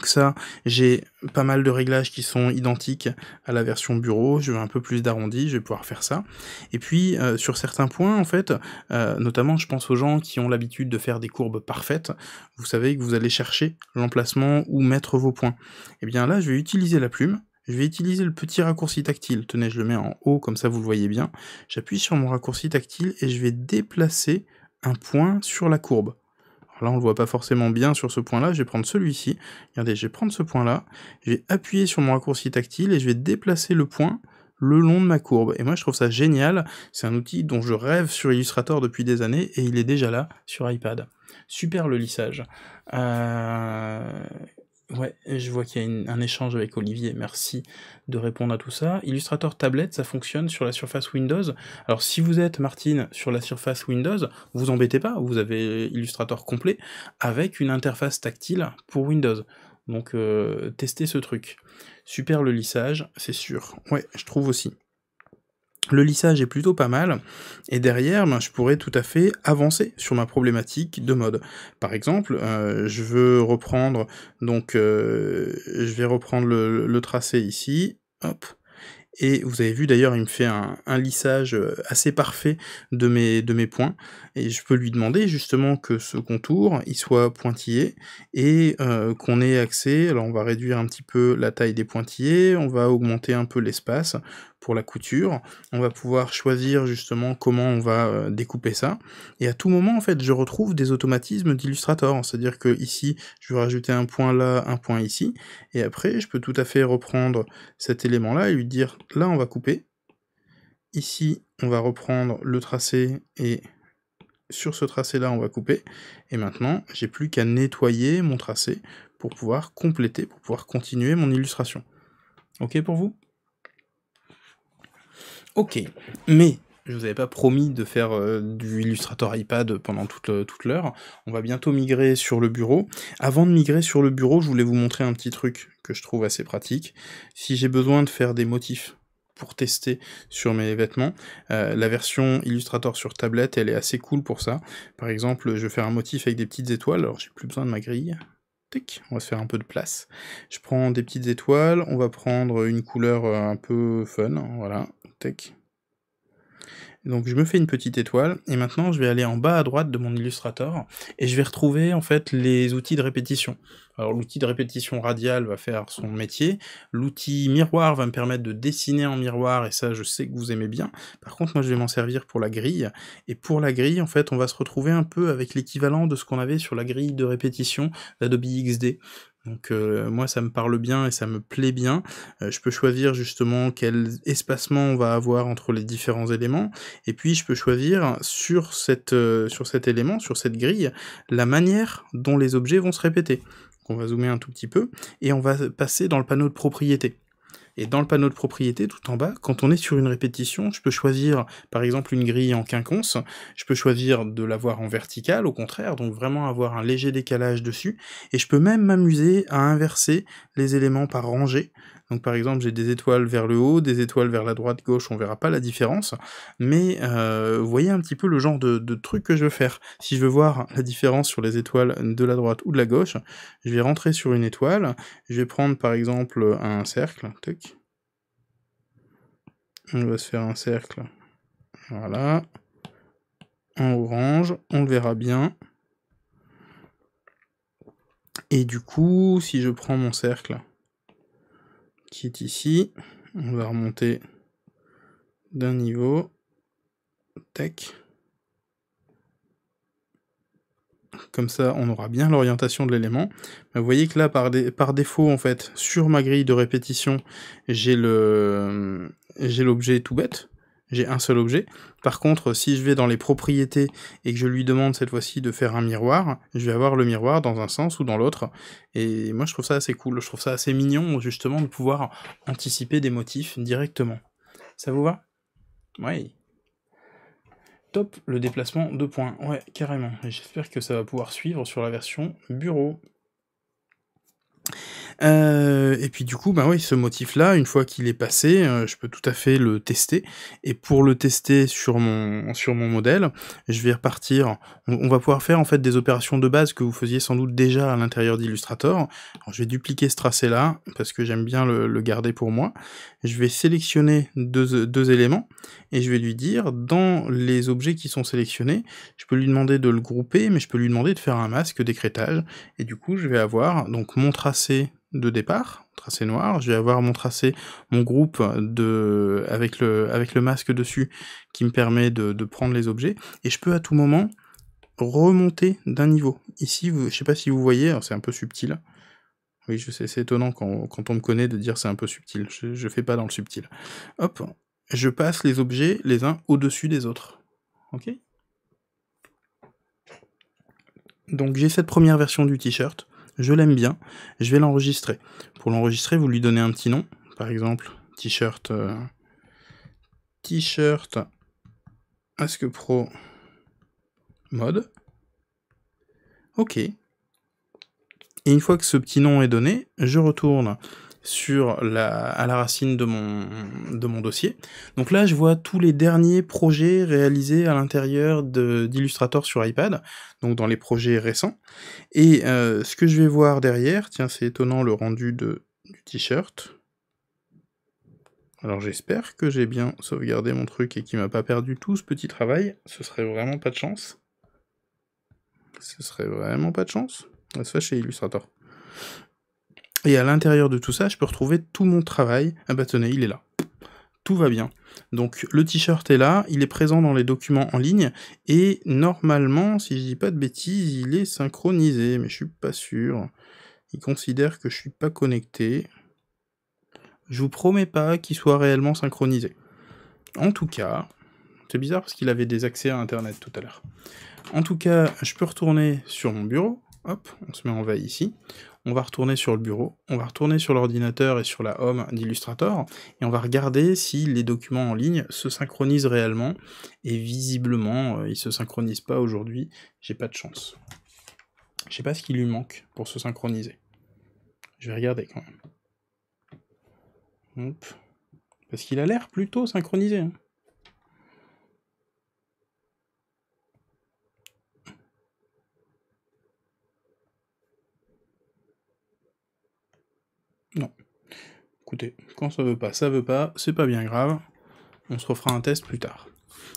ça, j'ai pas mal de réglages qui sont identiques à la version bureau, je veux un peu plus d'arrondi, je vais pouvoir faire ça. Et puis euh, sur certains points en fait, euh, notamment je pense aux gens qui ont l'habitude de faire des courbes parfaites, vous savez que vous allez chercher l'emplacement où mettre vos points. Et eh bien là je vais utiliser la plume, je vais utiliser le petit raccourci tactile, tenez je le mets en haut comme ça vous le voyez bien, j'appuie sur mon raccourci tactile et je vais déplacer un point sur la courbe là on le voit pas forcément bien sur ce point-là, je vais prendre celui-ci, regardez, je vais prendre ce point-là, je vais appuyer sur mon raccourci tactile et je vais déplacer le point le long de ma courbe. Et moi je trouve ça génial, c'est un outil dont je rêve sur Illustrator depuis des années et il est déjà là sur iPad. Super le lissage. Euh... Ouais, je vois qu'il y a un échange avec Olivier, merci de répondre à tout ça. Illustrator tablette, ça fonctionne sur la surface Windows. Alors si vous êtes, Martine, sur la surface Windows, vous embêtez pas, vous avez Illustrator complet avec une interface tactile pour Windows. Donc euh, testez ce truc. Super le lissage, c'est sûr. Ouais, je trouve aussi le lissage est plutôt pas mal, et derrière, ben, je pourrais tout à fait avancer sur ma problématique de mode. Par exemple, euh, je veux reprendre, donc euh, je vais reprendre le, tracé ici, hop, et vous avez vu d'ailleurs, il me fait un, lissage euh, assez parfait de mes, de mes points, et je peux lui demander justement que ce contour, il soit pointillé, et qu'on ait accès, alors on va réduire un petit peu la taille des pointillés, on va augmenter un peu l'espace, pour la couture. On va pouvoir choisir justement comment on va euh, découper ça. Et à tout moment, en fait, je retrouve des automatismes d'Illustrator. C'est-à-dire que ici, je vais rajouter un point là, un point ici. Et après, je peux tout à fait reprendre cet élément-là et lui dire, là, on va couper. Ici, on va reprendre le tracé et sur ce tracé-là, on va couper. Et maintenant, j'ai plus qu'à nettoyer mon tracé pour pouvoir compléter, pour pouvoir continuer mon illustration. Ok pour vous Ok, mais je vous avais pas promis de faire euh, du Illustrator iPad pendant toute, euh, toute l'heure. On va bientôt migrer sur le bureau. Avant de migrer sur le bureau, je voulais vous montrer un petit truc que je trouve assez pratique. Si j'ai besoin de faire des motifs pour tester sur mes vêtements, euh, la version Illustrator sur tablette, elle est assez cool pour ça. Par exemple, je vais faire un motif avec des petites étoiles. Alors, j'ai plus besoin de ma grille on va se faire un peu de place. Je prends des petites étoiles, on va prendre une couleur euh, un peu fun, hein, voilà, tech, donc je me fais une petite étoile et maintenant je vais aller en bas à droite de mon Illustrator et je vais retrouver en fait les outils de répétition. Alors l'outil de répétition radiale va faire son métier, l'outil miroir va me permettre de dessiner en miroir et ça je sais que vous aimez bien. Par contre moi je vais m'en servir pour la grille et pour la grille en fait on va se retrouver un peu avec l'équivalent de ce qu'on avait sur la grille de répétition d'Adobe XD. Donc euh, moi ça me parle bien et ça me plaît bien. Euh, je peux choisir justement quel espacement on va avoir entre les différents éléments et puis je peux choisir sur cette euh, sur cet élément, sur cette grille, la manière dont les objets vont se répéter. on va zoomer un tout petit peu et on va passer dans le panneau de propriétés. Et dans le panneau de propriété, tout en bas, quand on est sur une répétition, je peux choisir par exemple une grille en quinconce, je peux choisir de l'avoir en verticale au contraire, donc vraiment avoir un léger décalage dessus, et je peux même m'amuser à inverser les éléments par rangée. Donc par exemple, j'ai des étoiles vers le haut, des étoiles vers la droite, gauche, on verra pas la différence, mais euh, vous voyez un petit peu le genre de, de truc que je veux faire. Si je veux voir la différence sur les étoiles de la droite ou de la gauche, je vais rentrer sur une étoile, je vais prendre par exemple un cercle, on va se faire un cercle. Voilà. En orange, on le verra bien. Et du coup, si je prends mon cercle qui est ici, on va remonter d'un niveau. Comme ça, on aura bien l'orientation de l'élément. Vous voyez que là, par, par, défaut, en fait, sur ma grille de répétition, j'ai le, j'ai l'objet tout bête, j'ai un seul objet. Par contre, si je vais dans les propriétés et que je lui demande cette fois-ci de faire un miroir, je vais avoir le miroir dans un sens ou dans l'autre. Et moi, je trouve ça assez cool, je trouve ça assez mignon, justement, de pouvoir anticiper des motifs directement. Ça vous va Oui. Top, le déplacement de points. Ouais, carrément. j'espère que ça va pouvoir suivre sur la version bureau. Euh, et puis du coup, bah oui, ce motif-là, une fois qu'il est passé, euh, je peux tout à fait le tester. Et pour le tester sur mon, sur mon modèle, je vais repartir. On, va pouvoir faire en fait des opérations de base que vous faisiez sans doute déjà à l'intérieur d'Illustrator. je vais dupliquer ce tracé-là parce que j'aime bien le, garder pour moi. Je vais sélectionner deux, deux éléments et je vais lui dire dans les objets qui sont sélectionnés, je peux lui demander de le grouper, mais je peux lui demander de faire un masque d'écrétage. Et du coup, je vais avoir donc mon tracé de départ, tracé noir. Je vais avoir mon tracé, mon groupe de, avec, le, avec le masque dessus qui me permet de, prendre les objets. Et je peux à tout moment remonter d'un niveau. Ici, je je sais pas si vous voyez, c'est un peu subtil. Oui, je sais, c'est étonnant quand, on me connaît de dire c'est un peu subtil. Je, je fais pas dans le subtil. Hop, je passe les objets les uns au-dessus des autres. Ok Donc j'ai cette première version du t-shirt je l'aime bien, je vais l'enregistrer. Pour l'enregistrer, vous lui donnez un petit nom, par exemple t-shirt euh, t-shirt Ask Pro mode. OK. Et une fois que ce petit nom est donné, je retourne sur la, à la racine de mon, de mon dossier. Donc là, je vois tous les derniers projets réalisés à l'intérieur d'Illustrator sur iPad, donc dans les projets récents. Et euh, ce que je vais voir derrière, tiens, c'est étonnant le rendu de, du t-shirt. Alors j'espère que j'ai bien sauvegardé mon truc et qu'il m'a pas perdu tout ce petit travail. Ce serait vraiment pas de chance. Ce serait vraiment pas de chance. Ça chez Illustrator. Et à l'intérieur de tout ça, je peux retrouver tout mon travail. Ah bah tenez, il est là. Tout va bien. Donc le t-shirt est là, il est présent dans les documents en ligne, et normalement, si je dis pas de bêtises, il est synchronisé, mais je suis pas sûr. Il considère que je suis pas connecté. Je vous promets pas qu'il soit réellement synchronisé. En tout cas, c'est bizarre parce qu'il avait des accès à Internet tout à l'heure. En tout cas, je peux retourner sur mon bureau. Hop, on se met en veille ici on va retourner sur le bureau, on va retourner sur l'ordinateur et sur la home d'Illustrator, et on va regarder si les documents en ligne se synchronisent réellement, et visiblement, euh, ils ne se synchronisent pas aujourd'hui, j'ai pas de chance. Je sais pas ce qui lui manque pour se synchroniser. Je vais regarder quand même. Parce qu'il a l'air plutôt synchronisé. Hein. écoutez, quand ça veut pas, ça veut pas, c'est pas bien grave, on se refera un test plus tard.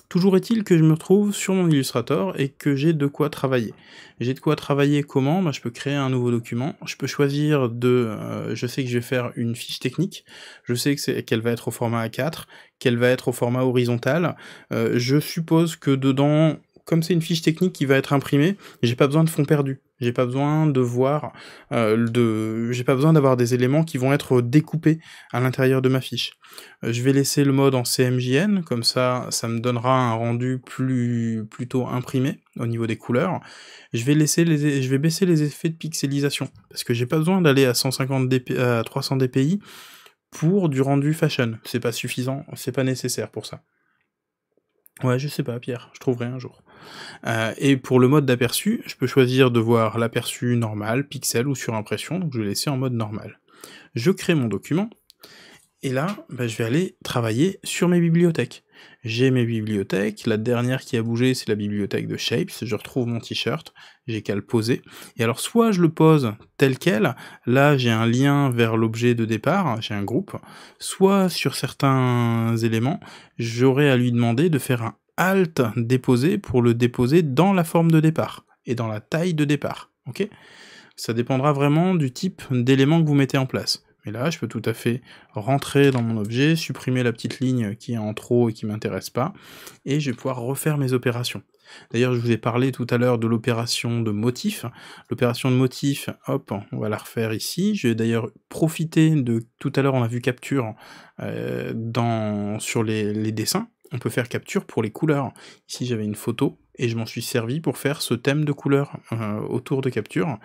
Toujours est-il que je me retrouve sur mon Illustrator et que j'ai de quoi travailler. J'ai de quoi travailler comment bah, Je peux créer un nouveau document, je peux choisir de... Euh, je sais que je vais faire une fiche technique, je sais que c'est qu'elle va être au format A4, qu'elle va être au format horizontal. Euh, je suppose que dedans, comme c'est une fiche technique qui va être imprimée, j'ai pas besoin de fonds perdus. J'ai pas besoin de voir, euh, de, j'ai pas besoin d'avoir des éléments qui vont être découpés à l'intérieur de ma fiche. Euh, je vais laisser le mode en CMJN, comme ça, ça me donnera un rendu plus, plutôt imprimé au niveau des couleurs. Je vais laisser les, je vais baisser les effets de pixelisation parce que j'ai pas besoin d'aller à 150 dp, euh, à 300 dpi pour du rendu fashion. C'est pas suffisant, c'est pas nécessaire pour ça. Ouais, je sais pas, Pierre, je trouverai un jour. Euh, et pour le mode d'aperçu, je peux choisir de voir l'aperçu normal, pixel ou sur impression, donc je vais laisser en mode normal. Je crée mon document, et là, bah, je vais aller travailler sur mes bibliothèques. J'ai mes bibliothèques, la dernière qui a bougé, c'est la bibliothèque de Shapes, je retrouve mon t-shirt, j'ai qu'à le poser. Et alors soit je le pose tel quel, là j'ai un lien vers l'objet de départ, j'ai un groupe, soit sur certains éléments, j'aurai à lui demander de faire un alt déposé pour le déposer dans la forme de départ et dans la taille de départ. Ok Ça dépendra vraiment du type d'élément que vous mettez en place. Mais là, je peux tout à fait rentrer dans mon objet, supprimer la petite ligne qui est en trop et qui ne m'intéresse pas, et je vais pouvoir refaire mes opérations. D'ailleurs, je vous ai parlé tout à l'heure de l'opération de motif. L'opération de motif, hop, on va la refaire ici. Je vais d'ailleurs profiter de... Tout à l'heure, on a vu capture euh, dans, sur les, dessins on peut faire capture pour les couleurs. Ici, j'avais une photo et je m'en suis servi pour faire ce thème de couleurs euh, autour de capture.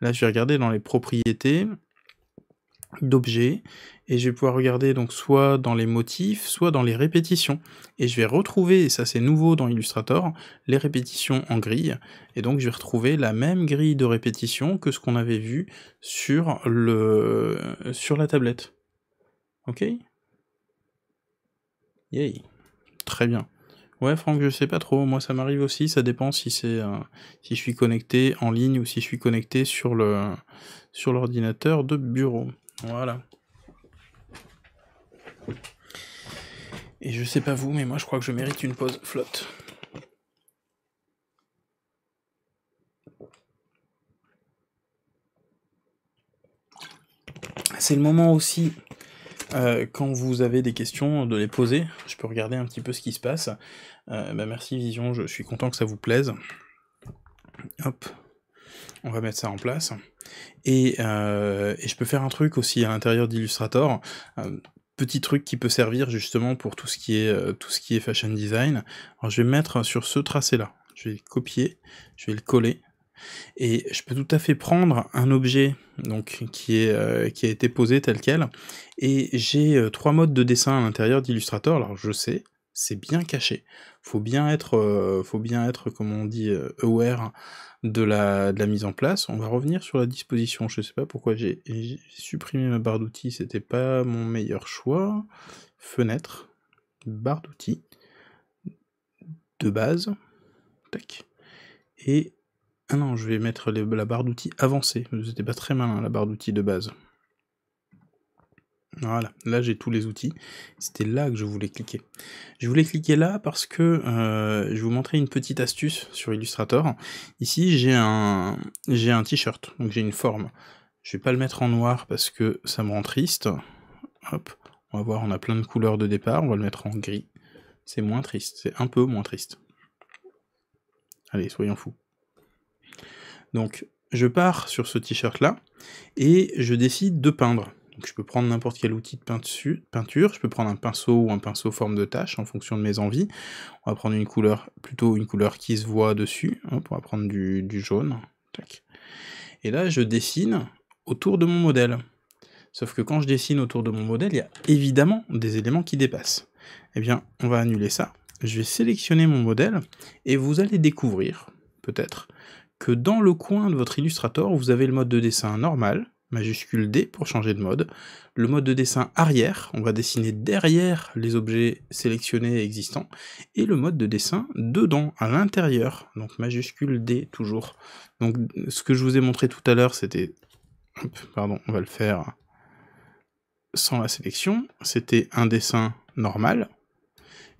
Là, je vais regarder dans les propriétés d'objets et je vais pouvoir regarder donc soit dans les motifs, soit dans les répétitions. Et je vais retrouver, et ça c'est nouveau dans Illustrator, les répétitions en grille. Et donc je vais retrouver la même grille de répétition que ce qu'on avait vu sur, le, sur la tablette. Ok Yay très bien. Ouais, Franck, je sais pas trop. Moi, ça m'arrive aussi. Ça dépend si c'est euh, si je suis connecté en ligne ou si je suis connecté sur le sur l'ordinateur de bureau. Voilà. Et je sais pas vous, mais moi, je crois que je mérite une pause flotte. C'est le moment aussi euh, quand vous avez des questions, de les poser. Je peux regarder un petit peu ce qui se passe. Euh, bah, merci Vision, je suis content que ça vous plaise. Hop, on va mettre ça en place. Et, euh, je peux faire un truc aussi à l'intérieur d'Illustrator. petit truc qui peut servir justement pour tout ce qui est, tout ce qui est fashion design. je vais mettre sur ce tracé là. Je vais le copier, je vais le coller. Et je peux tout à fait prendre un objet donc, qui, est, euh, qui a été posé tel quel, et j'ai euh, trois modes de dessin à l'intérieur d'Illustrator, alors je sais, c'est bien caché. Faut bien être, euh, faut bien être, comme on dit, aware de la, mise en place. On va revenir sur la disposition. Je ne sais pas pourquoi j'ai supprimé ma barre d'outils, c'était pas mon meilleur choix. Fenêtre, barre d'outils, de base, tac, et ah non, je vais mettre la barre d'outils avancée. Vous C'était pas très malin la barre d'outils de base. Voilà, là j'ai tous les outils. C'était là que je voulais cliquer. Je voulais cliquer là parce que euh, je vais vous montrer une petite astuce sur Illustrator. Ici j'ai un j'ai un t-shirt, donc j'ai une forme. Je ne vais pas le mettre en noir parce que ça me rend triste. Hop, on va voir, on a plein de couleurs de départ, on va le mettre en gris. C'est moins triste, c'est un peu moins triste. Allez, soyons fous. Donc je pars sur ce t-shirt là et je décide de peindre. je peux prendre n'importe quel outil de peinture, je peux prendre un pinceau ou un pinceau forme de tâche en fonction de mes envies. On va prendre une couleur, plutôt une couleur qui se voit dessus, on va prendre du, jaune. Tac. Et là je dessine autour de mon modèle. Sauf que quand je dessine autour de mon modèle, il y a évidemment des éléments qui dépassent. Eh bien, on va annuler ça. Je vais sélectionner mon modèle et vous allez découvrir, peut-être, que dans le coin de votre Illustrator, vous avez le mode de dessin normal, majuscule D pour changer de mode, le mode de dessin arrière, on va dessiner derrière les objets sélectionnés existants, et le mode de dessin dedans, à l'intérieur, donc majuscule D toujours. Donc ce que je vous ai montré tout à l'heure, c'était... Pardon, on va le faire sans la sélection, c'était un dessin normal.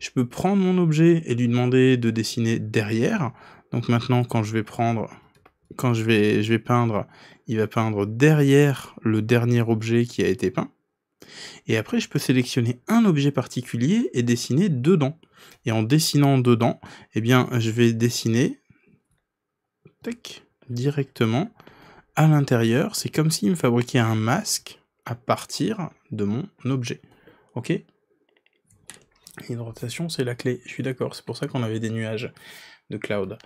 Je peux prendre mon objet et lui demander de dessiner derrière, donc maintenant, quand je vais prendre, quand je vais, je vais peindre, il va peindre derrière le dernier objet qui a été peint. Et après, je peux sélectionner un objet particulier et dessiner dedans. Et en dessinant dedans, eh bien, je vais dessiner directement à l'intérieur. C'est comme s'il me fabriquait un masque à partir de mon objet. Ok L'hydratation, c'est la clé. Je suis d'accord, c'est pour ça qu'on avait des nuages de cloud.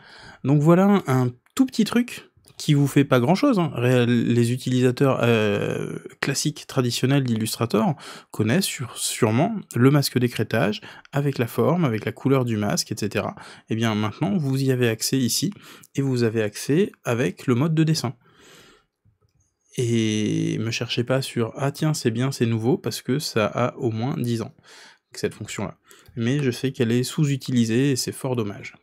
Donc voilà un tout petit truc qui vous fait pas grand chose. Hein. Les utilisateurs euh, classiques traditionnels d'Illustrator connaissent sûrement le masque d'écrétage avec la forme, avec la couleur du masque, etc. Et eh bien maintenant, vous y avez accès ici et vous avez accès avec le mode de dessin. Et me cherchez pas sur ah tiens, c'est bien, c'est nouveau parce que ça a au moins 10 ans cette fonction là. Mais je sais qu'elle est sous-utilisée et c'est fort dommage.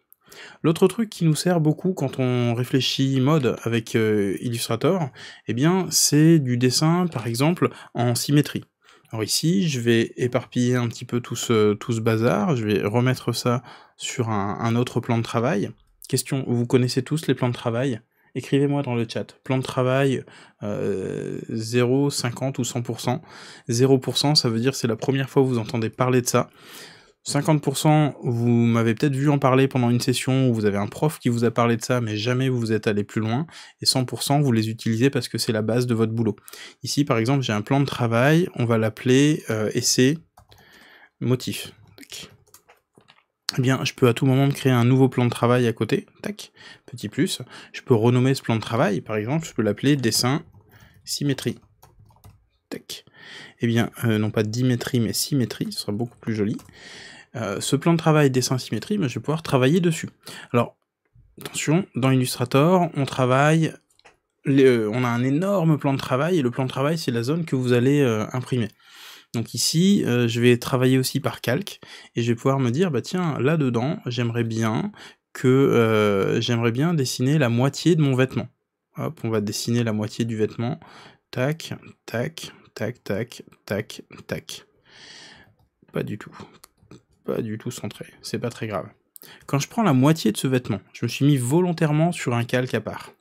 L'autre truc qui nous sert beaucoup quand on réfléchit mode avec euh, Illustrator, eh bien c'est du dessin par exemple en symétrie. Alors ici, je vais éparpiller un petit peu tout ce, tout ce bazar, je vais remettre ça sur un, autre plan de travail. Question, vous connaissez tous les plans de travail Écrivez-moi dans le chat. Plan de travail 0, euh, 50 ou 100%. 0%, ça veut dire c'est la première fois que vous entendez parler de ça. 50%, vous m'avez peut-être vu en parler pendant une session où vous avez un prof qui vous a parlé de ça, mais jamais vous vous êtes allé plus loin. Et 100%, vous les utilisez parce que c'est la base de votre boulot. Ici, par exemple, j'ai un plan de travail, on va l'appeler euh, essai motif. Eh bien, je peux à tout moment me créer un nouveau plan de travail à côté. Tac, petit plus. Je peux renommer ce plan de travail, par exemple, je peux l'appeler dessin symétrie. Tac. Eh bien, euh, non pas dimétrie, mais symétrie, ce sera beaucoup plus joli. Euh, ce plan de travail dessin symétrie, mais ben, je vais pouvoir travailler dessus. Alors, attention, dans Illustrator, on travaille, euh, on a un énorme plan de travail, et le plan de travail, c'est la zone que vous allez euh, imprimer. Donc ici, je vais travailler aussi par calque, et je vais pouvoir me dire, bah tiens, là-dedans, j'aimerais bien que j'aimerais bien dessiner la moitié de mon vêtement. Hop, on va dessiner la moitié du vêtement. Tac, tac, tac, tac, tac, tac. Pas du tout, du tout centré, c'est pas très grave. Quand je prends la moitié de ce vêtement, je me suis mis volontairement sur un calque à part.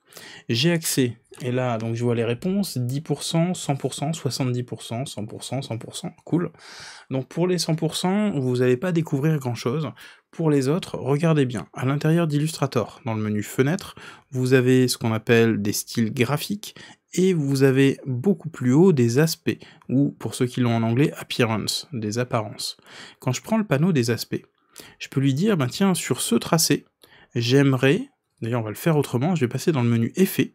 J'ai accès, et là, donc je vois les réponses, 10%, 100%, 70%, 100%, 100%, cool. Donc pour les 100%, vous n'allez pas découvrir grand-chose. Pour les autres, regardez bien. À l'intérieur d'Illustrator, dans le menu Fenêtre, vous avez ce qu'on appelle des styles graphiques et vous avez beaucoup plus haut des aspects, ou pour ceux qui l'ont en anglais, appearance, des apparences. Quand je prends le panneau des aspects, je peux lui dire, ben tiens, sur ce tracé, j'aimerais, d'ailleurs on va le faire autrement, je vais passer dans le menu effets,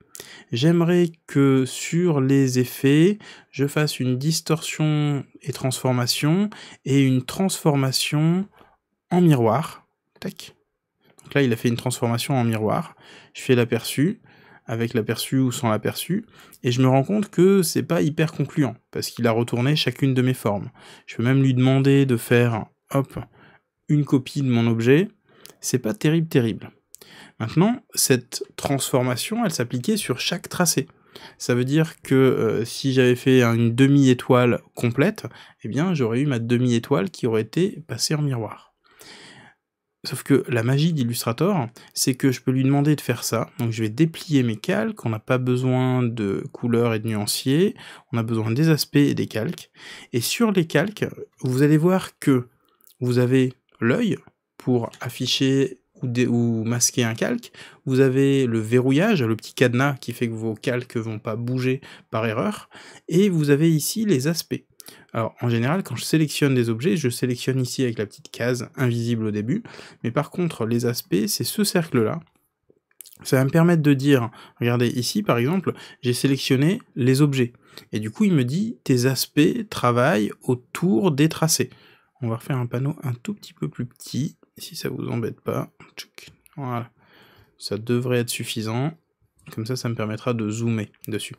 j'aimerais que sur les effets, je fasse une distorsion et transformation, et une transformation en miroir, tac. Donc là il a fait une transformation en miroir, je fais l'aperçu, avec l'aperçu ou sans l'aperçu, et je me rends compte que c'est pas hyper concluant, parce qu'il a retourné chacune de mes formes. Je peux même lui demander de faire, hop, une copie de mon objet, c'est pas terrible terrible. Maintenant, cette transformation, elle s'appliquait sur chaque tracé. Ça veut dire que euh, si j'avais fait une demi-étoile complète, eh bien j'aurais eu ma demi-étoile qui aurait été passée en miroir. Sauf que la magie d'Illustrator, c'est que je peux lui demander de faire ça. Donc je vais déplier mes calques, on n'a pas besoin de couleurs et de nuanciers, on a besoin des aspects et des calques. Et sur les calques, vous allez voir que vous avez l'œil pour afficher ou, masquer un calque, vous avez le verrouillage, le petit cadenas qui fait que vos calques vont pas bouger par erreur, et vous avez ici les aspects. Alors en général, quand je sélectionne des objets, je sélectionne ici avec la petite case invisible au début, mais par contre les aspects, c'est ce cercle-là. Ça va me permettre de dire, regardez ici par exemple, j'ai sélectionné les objets. Et du coup, il me dit, tes aspects travaillent autour des tracés. On va refaire un panneau un tout petit peu plus petit, si ça vous embête pas. Voilà, ça devrait être suffisant. Comme ça, ça me permettra de zoomer dessus.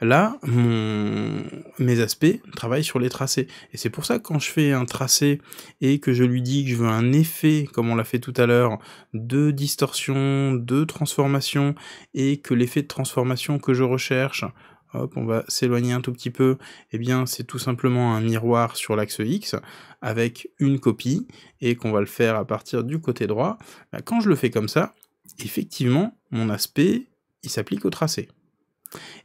Là, mes aspects travaillent sur les tracés. Et c'est pour ça que quand je fais un tracé et que je lui dis que je veux un effet, comme on l'a fait tout à l'heure, de distorsion, de transformation, et que l'effet de transformation que je recherche, hop, on va s'éloigner un tout petit peu, eh bien c'est tout simplement un miroir sur l'axe X avec une copie et qu'on va le faire à partir du côté droit, bah, quand je le fais comme ça, effectivement, mon aspect il s'applique au tracé.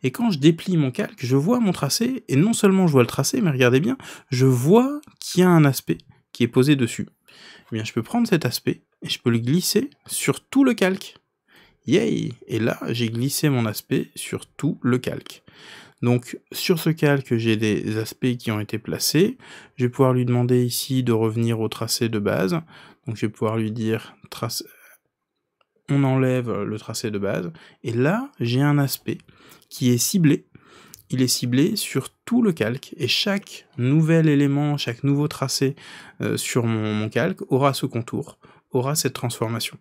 Et quand je déplie mon calque, je vois mon tracé, et non seulement je vois le tracé, mais regardez bien, je vois qu'il y a un aspect qui est posé dessus. Eh bien, je peux prendre cet aspect, et je peux le glisser sur tout le calque. Yay Et là, j'ai glissé mon aspect sur tout le calque. Donc sur ce calque, j'ai des aspects qui ont été placés. Je vais pouvoir lui demander ici de revenir au tracé de base. Donc je vais pouvoir lui dire trace, on enlève euh, le tracé de base, et là, j'ai un aspect qui est ciblé. Il est ciblé sur tout le calque, et chaque nouvel élément, chaque nouveau tracé euh, sur mon, calque aura ce contour, aura cette transformation.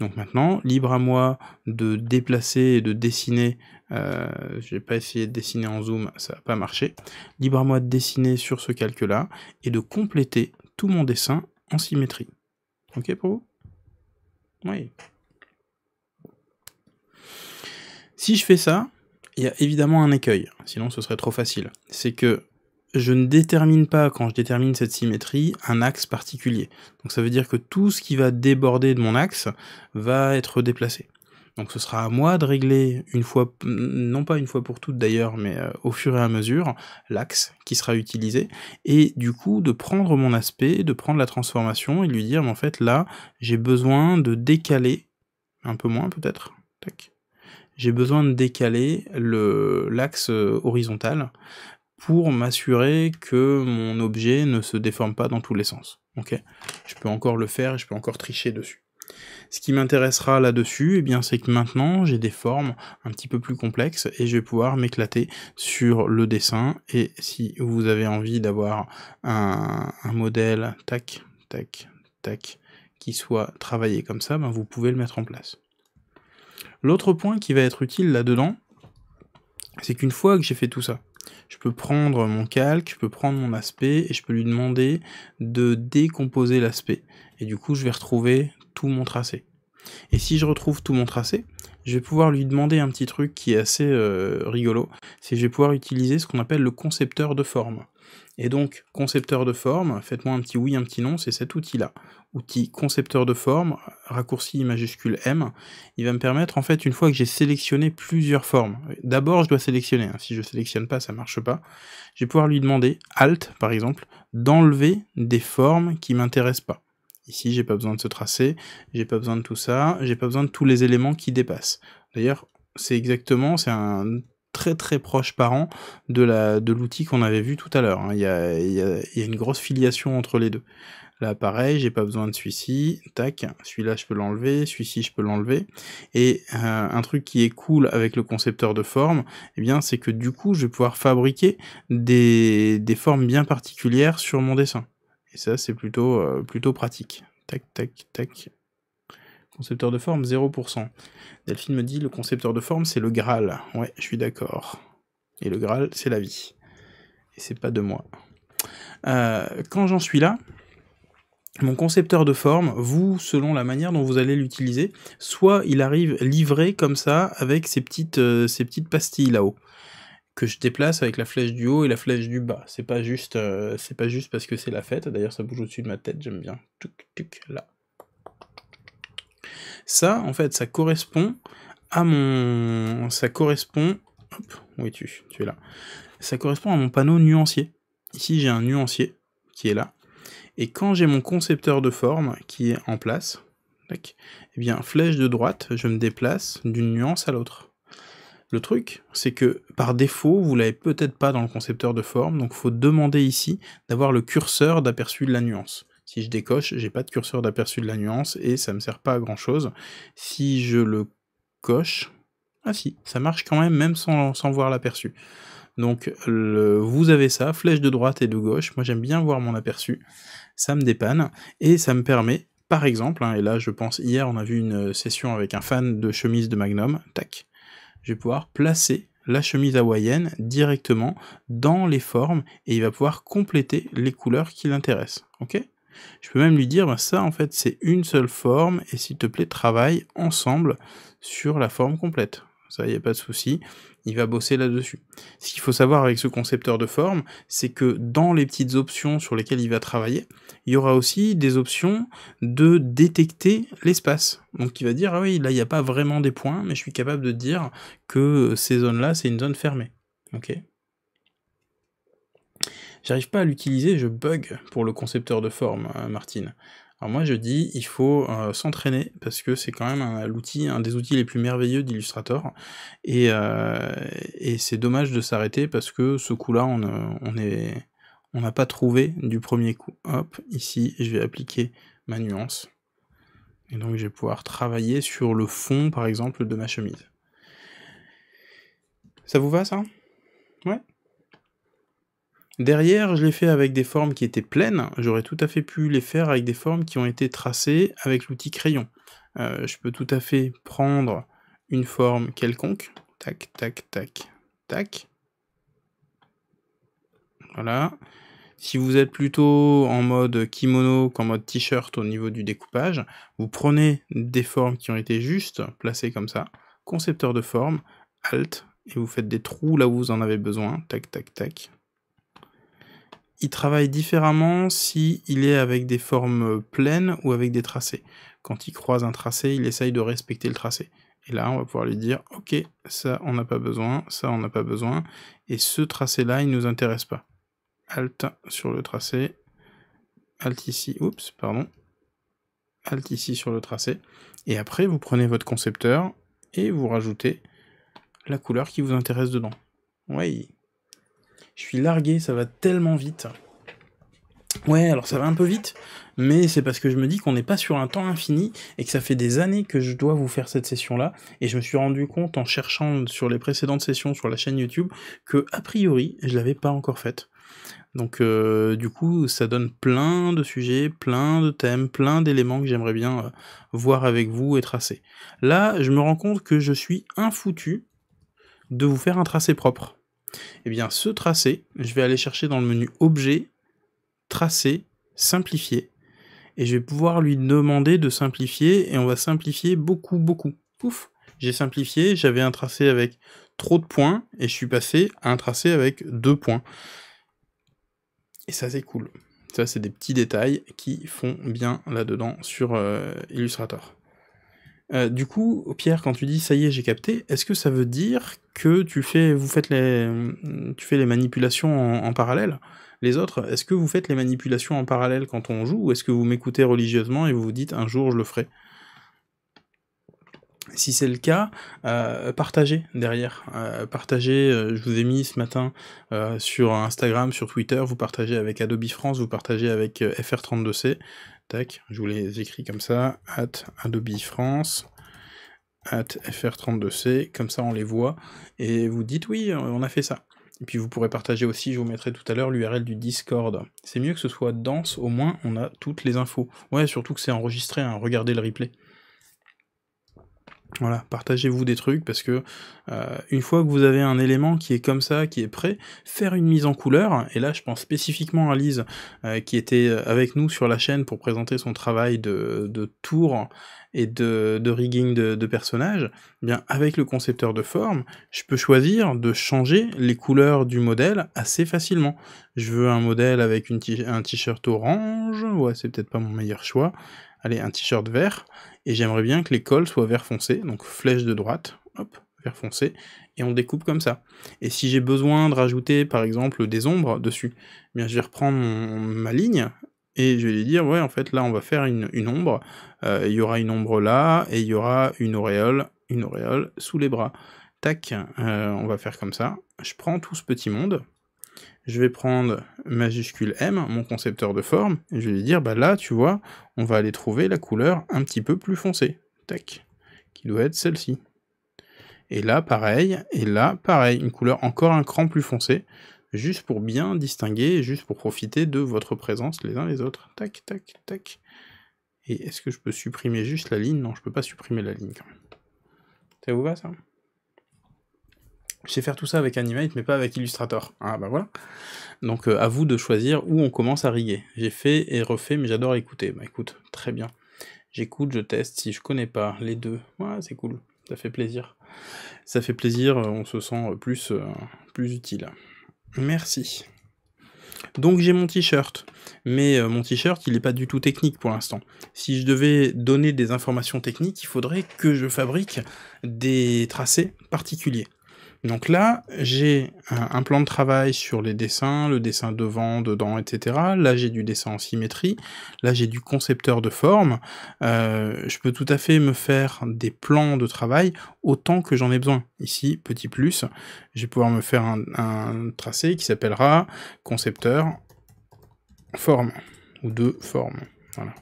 Donc maintenant, libre à moi de déplacer et de dessiner. Euh, je n'ai pas essayé de dessiner en zoom, ça n'a pas marché. Libre à moi de dessiner sur ce calque-là et de compléter tout mon dessin en symétrie. Ok pour vous Oui. Si je fais ça, il y a évidemment un écueil, sinon ce serait trop facile. C'est que je ne détermine pas, quand je détermine cette symétrie, un axe particulier. Donc ça veut dire que tout ce qui va déborder de mon axe va être déplacé. Donc ce sera à moi de régler une fois, non pas une fois pour toutes d'ailleurs, mais euh, au fur et à mesure, l'axe qui sera utilisé, et du coup de prendre mon aspect, de prendre la transformation et lui dire, mais en fait là, j'ai besoin de décaler, un peu moins peut-être, tac, j'ai besoin de décaler l'axe euh, horizontal pour m'assurer que mon objet ne se déforme pas dans tous les sens. je peux encore le faire je peux encore tricher dessus. Ce qui m'intéressera là-dessus, eh c'est que maintenant j'ai des formes un petit peu plus complexes et je vais pouvoir m'éclater sur le dessin. Et si vous avez envie d'avoir un, modèle tac, tac, tac, qui soit travaillé comme ça, ben, vous pouvez le mettre en place. L'autre point qui va être utile là-dedans, c'est qu'une fois que j'ai fait tout ça, je peux prendre mon calque, je peux prendre mon aspect et je peux lui demander de décomposer l'aspect. Et du coup, je vais retrouver tout mon tracé. Et si je retrouve tout mon tracé, je vais pouvoir lui demander un petit truc qui est assez euh, rigolo, c'est que je vais pouvoir utiliser ce qu'on appelle le concepteur de forme. Et donc, concepteur de forme, faites-moi un petit oui, un petit non, c'est cet outil-là outil concepteur de forme, raccourci majuscule M, il va me permettre en fait une fois que j'ai sélectionné plusieurs formes, d'abord je dois sélectionner, hein. si je sélectionne pas ça marche pas, je vais pouvoir lui demander Alt par exemple, d'enlever des formes qui m'intéressent pas. Ici j'ai pas besoin de ce tracé, j'ai pas besoin de tout ça, j'ai pas besoin de tous les éléments qui dépassent. D'ailleurs c'est exactement, c'est un très très proche parent de l'outil de qu'on avait vu tout à l'heure. Hein. Il, il y a une grosse filiation entre les deux. Là, pareil, j'ai pas besoin de celui-ci. Tac, celui-là, je peux l'enlever. Celui-ci, je peux l'enlever. Et euh, un truc qui est cool avec le concepteur de forme, eh bien, c'est que du coup, je vais pouvoir fabriquer des, formes bien particulières sur mon dessin. Et ça, c'est plutôt, euh, plutôt pratique. Tac, tac, tac. Concepteur de forme, 0%. Delphine me dit, le concepteur de forme, c'est le Graal. Ouais, je suis d'accord. Et le Graal, c'est la vie. Et c'est pas de moi. Euh, quand j'en suis là, mon concepteur de forme, vous, selon la manière dont vous allez l'utiliser, soit il arrive livré comme ça avec ces petites, euh, ces petites pastilles là-haut que je déplace avec la flèche du haut et la flèche du bas. C'est pas juste, euh, c'est pas juste parce que c'est la fête. D'ailleurs, ça bouge au-dessus de ma tête, j'aime bien. là. Ça, en fait, ça correspond à mon, ça correspond. tu Tu es là. Ça correspond à mon panneau nuancier. Ici, j'ai un nuancier qui est là et quand j'ai mon concepteur de forme qui est en place, eh bien, flèche de droite, je me déplace d'une nuance à l'autre. Le truc, c'est que par défaut, vous l'avez peut-être pas dans le concepteur de forme, donc faut demander ici d'avoir le curseur d'aperçu de la nuance. Si je décoche, j'ai pas de curseur d'aperçu de la nuance et ça me sert pas à grand chose. Si je le coche, ah si, ça marche quand même, même sans, sans voir l'aperçu. Donc vous avez ça, flèche de droite et de gauche. Moi j'aime bien voir mon aperçu ça me dépanne et ça me permet, par exemple, hein, et là je pense hier on a vu une euh, session avec un fan de chemise de Magnum, tac, je vais pouvoir placer la chemise hawaïenne directement dans les formes et il va pouvoir compléter les couleurs qui l'intéressent. Ok Je peux même lui dire, bah, ça en fait c'est une seule forme et s'il te plaît travaille ensemble sur la forme complète. Ça, y n'y a pas de souci il va bosser là-dessus. Ce qu'il faut savoir avec ce concepteur de forme, c'est que dans les petites options sur lesquelles il va travailler, il y aura aussi des options de détecter l'espace. Donc il va dire, ah oui, là il n'y a pas vraiment des points, mais je suis capable de dire que ces zones-là, c'est une zone fermée. Ok J'arrive pas à l'utiliser, je bug pour le concepteur de forme, euh, Martine. Alors moi je dis il faut euh, s'entraîner parce que c'est quand même un, l'outil, un des outils les plus merveilleux d'Illustrator et, euh, c'est dommage de s'arrêter parce que ce coup-là on, euh, on on n'a pas trouvé du premier coup. Hop, ici je vais appliquer ma nuance et donc je vais pouvoir travailler sur le fond par exemple de ma chemise. Ça vous va ça Ouais Derrière, je l'ai fait avec des formes qui étaient pleines. J'aurais tout à fait pu les faire avec des formes qui ont été tracées avec l'outil crayon. Euh, je peux tout à fait prendre une forme quelconque. Tac, tac, tac, tac. Voilà. Si vous êtes plutôt en mode kimono qu'en mode t-shirt au niveau du découpage, vous prenez des formes qui ont été juste placées comme ça, concepteur de forme, alt, et vous faites des trous là où vous en avez besoin, tac, tac, tac, il travaille différemment si il est avec des formes euh, pleines ou avec des tracés. Quand il croise un tracé, il essaye de respecter le tracé. Et là, on va pouvoir lui dire, ok, ça on n'a pas besoin, ça on n'a pas besoin, et ce tracé-là, il ne nous intéresse pas. Alt sur le tracé, Alt ici, oups, pardon, Alt ici sur le tracé, et après vous prenez votre concepteur et vous rajoutez la couleur qui vous intéresse dedans. Oui. Je suis largué, ça va tellement vite. Ouais, alors ça va un peu vite, mais c'est parce que je me dis qu'on n'est pas sur un temps infini et que ça fait des années que je dois vous faire cette session-là. Et je me suis rendu compte en cherchant sur les précédentes sessions sur la chaîne YouTube que, a priori, je l'avais pas encore faite. Donc, euh, du coup, ça donne plein de sujets, plein de thèmes, plein d'éléments que j'aimerais bien euh, voir avec vous et tracer. Là, je me rends compte que je suis infoutu de vous faire un tracé propre. Et eh bien, ce tracé, je vais aller chercher dans le menu Objet, Tracé, Simplifier. Et je vais pouvoir lui demander de simplifier, et on va simplifier beaucoup, beaucoup. Pouf J'ai simplifié, j'avais un tracé avec trop de points, et je suis passé à un tracé avec deux points. Et ça, c'est cool. Ça, c'est des petits détails qui font bien là-dedans sur euh, Illustrator. Euh, du coup, Pierre, quand tu dis ça y est, j'ai capté, est-ce que ça veut dire que tu fais, vous faites les, euh, tu fais les manipulations en, parallèle Les autres, est-ce que vous faites les manipulations en parallèle quand on joue ou est-ce que vous m'écoutez religieusement et vous vous dites un jour je le ferai si c'est le cas, euh, partagez derrière. partagez, je vous ai mis ce matin sur Instagram, sur Twitter, vous partagez avec Adobe France, vous partagez avec FR32C, Tac, je vous les écris comme ça, at Adobe France, at FR32C, comme ça on les voit, et vous dites oui, on a fait ça. Et puis vous pourrez partager aussi, je vous mettrai tout à l'heure l'URL du Discord. C'est mieux que ce soit dense, au moins on a toutes les infos. Ouais, surtout que c'est enregistré, hein. regardez le replay. Voilà, partagez-vous des trucs parce que euh, une fois que vous avez un élément qui est comme ça, qui est prêt, faire une mise en couleur, et là je pense spécifiquement à Lise euh, qui était euh, avec nous sur la chaîne pour présenter son travail de, tour et de, rigging de, personnages, eh bien avec le concepteur de forme, je peux choisir de changer les couleurs du modèle assez facilement. Je veux un modèle avec un t-shirt orange, ouais c'est peut-être pas mon meilleur choix, allez, un t-shirt vert, et j'aimerais bien que les cols soient vert foncé, donc flèche de droite, hop, vert foncé, et on découpe comme ça. Et si j'ai besoin de rajouter, par exemple, des ombres dessus, eh bien je vais reprendre ma ligne, et je vais lui dire, ouais, en fait, là, on va faire une, ombre, euh, il y aura une ombre là, et il y aura une auréole, une auréole sous les bras. Tac, euh, on va faire comme ça. Je prends tout ce petit monde, je vais prendre majuscule M, mon concepteur de forme, et je vais lui dire, bah là, tu vois, on va aller trouver la couleur un petit peu plus foncée, tac, qui doit être celle-ci. Et là, pareil, et là, pareil, une couleur encore un cran plus foncée, juste pour bien distinguer, juste pour profiter de votre présence les uns les autres. Tac, tac, tac. Et est-ce que je peux supprimer juste la ligne Non, je peux pas supprimer la ligne quand même. Ça vous va, ça je sais faire tout ça avec Animate, mais pas avec Illustrator. Ah bah voilà. Donc euh, à vous de choisir où on commence à riguer. J'ai fait et refait, mais j'adore écouter. Bah écoute, très bien. J'écoute, je teste, si je connais pas les deux. Ouais, c'est cool, ça fait plaisir. Ça fait plaisir, euh, on se sent euh, plus, plus utile. Merci. Donc j'ai mon t-shirt, mais mon t-shirt il n'est pas du tout technique pour l'instant. Si je devais donner des informations techniques, il faudrait que je fabrique des tracés particuliers. Donc là, j'ai un, plan de travail sur les dessins, le dessin devant, dedans, etc. Là, j'ai du dessin en symétrie. Là, j'ai du concepteur de forme. Euh, je peux tout à fait me faire des plans de travail autant que j'en ai besoin. Ici, petit plus, je vais pouvoir me faire un, tracé qui s'appellera concepteur forme ou de forme. Voilà.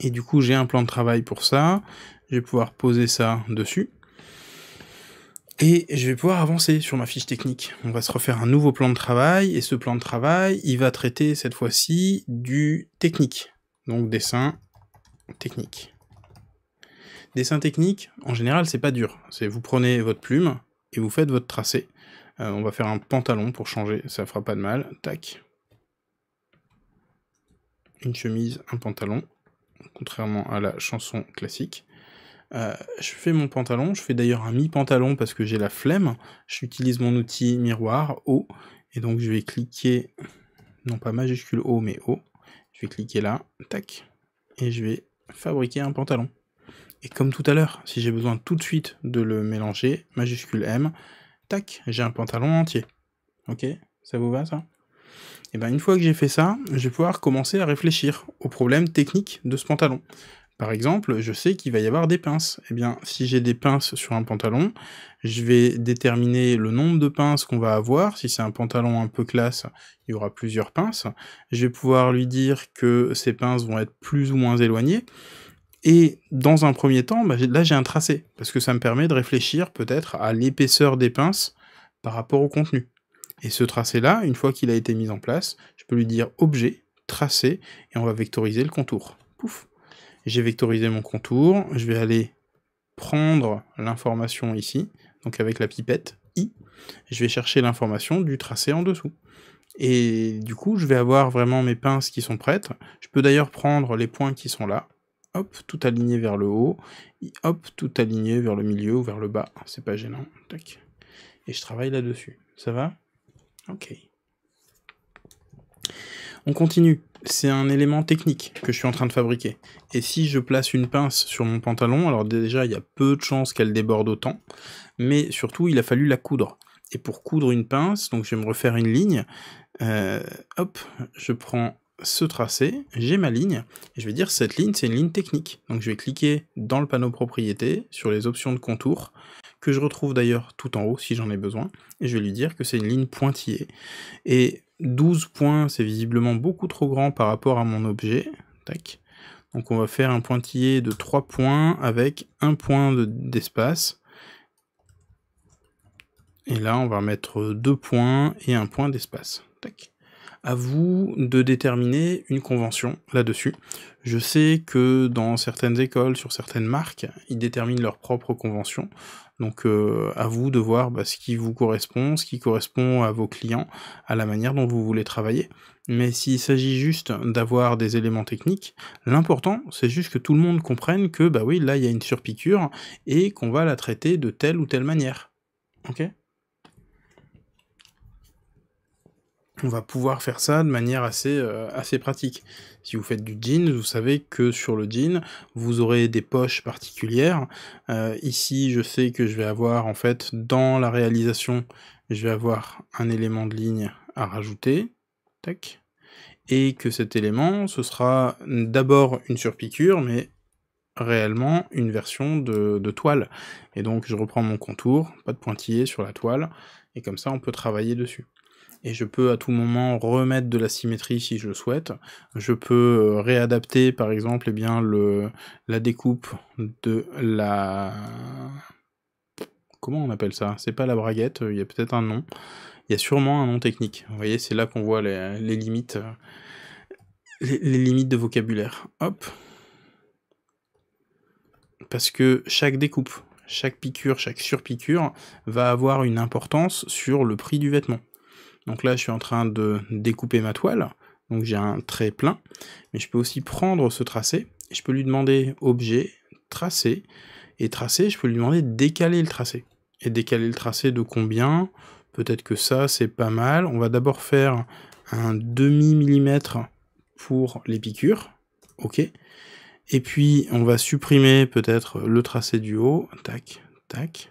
Et du coup, j'ai un plan de travail pour ça. Je vais pouvoir poser ça dessus et je vais pouvoir avancer sur ma fiche technique. On va se refaire un nouveau plan de travail, et ce plan de travail, il va traiter cette fois-ci du technique. Donc dessin, technique. Dessin technique, en général, c'est pas dur. C'est vous prenez votre plume et vous faites votre tracé. Euh, on va faire un pantalon pour changer, ça fera pas de mal. Tac. Une chemise, un pantalon. Contrairement à la chanson classique. Euh, je fais mon pantalon, je fais d'ailleurs un mi-pantalon parce que j'ai la flemme, j'utilise mon outil miroir O, et donc je vais cliquer, non pas majuscule O, mais O, je vais cliquer là, tac, et je vais fabriquer un pantalon. Et comme tout à l'heure, si j'ai besoin tout de suite de le mélanger, majuscule M, tac, j'ai un pantalon entier. Ok Ça vous va ça Et eh bien une fois que j'ai fait ça, je vais pouvoir commencer à réfléchir aux problèmes techniques de ce pantalon. Par exemple, je sais qu'il va y avoir des pinces. Eh bien, si j'ai des pinces sur un pantalon, je vais déterminer le nombre de pinces qu'on va avoir. Si c'est un pantalon un peu classe, il y aura plusieurs pinces. Je vais pouvoir lui dire que ces pinces vont être plus ou moins éloignées. Et dans un premier temps, bah, là j'ai un tracé, parce que ça me permet de réfléchir peut-être à l'épaisseur des pinces par rapport au contenu. Et ce tracé-là, une fois qu'il a été mis en place, je peux lui dire objet, tracé, et on va vectoriser le contour. Pouf j'ai vectorisé mon contour. Je vais aller prendre l'information ici, donc avec la pipette I. Je vais chercher l'information du tracé en dessous. Et du coup, je vais avoir vraiment mes pinces qui sont prêtes. Je peux d'ailleurs prendre les points qui sont là. Hop, tout aligné vers le haut. hop, tout aligné vers le milieu ou vers le bas. C'est pas gênant. Et je travaille là-dessus. Ça va Ok. On continue c'est un élément technique que je suis en train de fabriquer. Et si je place une pince sur mon pantalon, alors déjà il y a peu de chances qu'elle déborde autant, mais surtout il a fallu la coudre. Et pour coudre une pince, donc je vais me refaire une ligne, euh, hop, je prends ce tracé, j'ai ma ligne, et je vais dire cette ligne c'est une ligne technique. Donc je vais cliquer dans le panneau propriétés sur les options de contour, que je retrouve d'ailleurs tout en haut si j'en ai besoin, et je vais lui dire que c'est une ligne pointillée. Et 12 points, c'est visiblement beaucoup trop grand par rapport à mon objet. Donc on va faire un pointillé de 3 points avec un point d'espace. et là, on va mettre 2 points et un point d'espace. Tac à vous de déterminer une convention là-dessus. Je sais que dans certaines écoles, sur certaines marques, ils déterminent leur propre convention. Donc euh, à vous de voir bah, ce qui vous correspond, ce qui correspond à vos clients, à la manière dont vous voulez travailler. Mais s'il s'agit juste d'avoir des éléments techniques, l'important c'est juste que tout le monde comprenne que bah oui, là il y a une surpiqûre et qu'on va la traiter de telle ou telle manière. Ok on va pouvoir faire ça de manière assez, euh, assez pratique. Si vous faites du jean, vous savez que sur le jean, vous aurez des poches particulières. Euh, ici, je sais que je vais avoir, en fait, dans la réalisation, je vais avoir un élément de ligne à rajouter. Tac. Et que cet élément, ce sera d'abord une surpiqûre, mais réellement une version de, de toile. Et donc, je reprends mon contour, pas de pointillé sur la toile, et comme ça, on peut travailler dessus et je peux à tout moment remettre de la symétrie si je souhaite. Je peux euh, réadapter par exemple eh bien, le, la découpe de la... Comment on appelle ça C'est pas la braguette, euh, il y a peut-être un nom. Il y a sûrement un nom technique. Vous voyez, c'est là qu'on voit les, limites. Euh, limites de vocabulaire. Hop. Parce que chaque découpe, chaque piqûre, chaque surpiqûre va avoir une importance sur le prix du vêtement. Donc là, je suis en train de découper ma toile. Donc j'ai un trait plein. Mais je peux aussi prendre ce tracé. je peux lui demander objet, tracé. Et tracé, je peux lui demander décaler le tracé. Et décaler le tracé de combien Peut-être que ça, c'est pas mal. On va d'abord faire un demi-millimètre pour les piqûres. OK. Et puis, on va supprimer peut-être le tracé du haut. Tac, tac.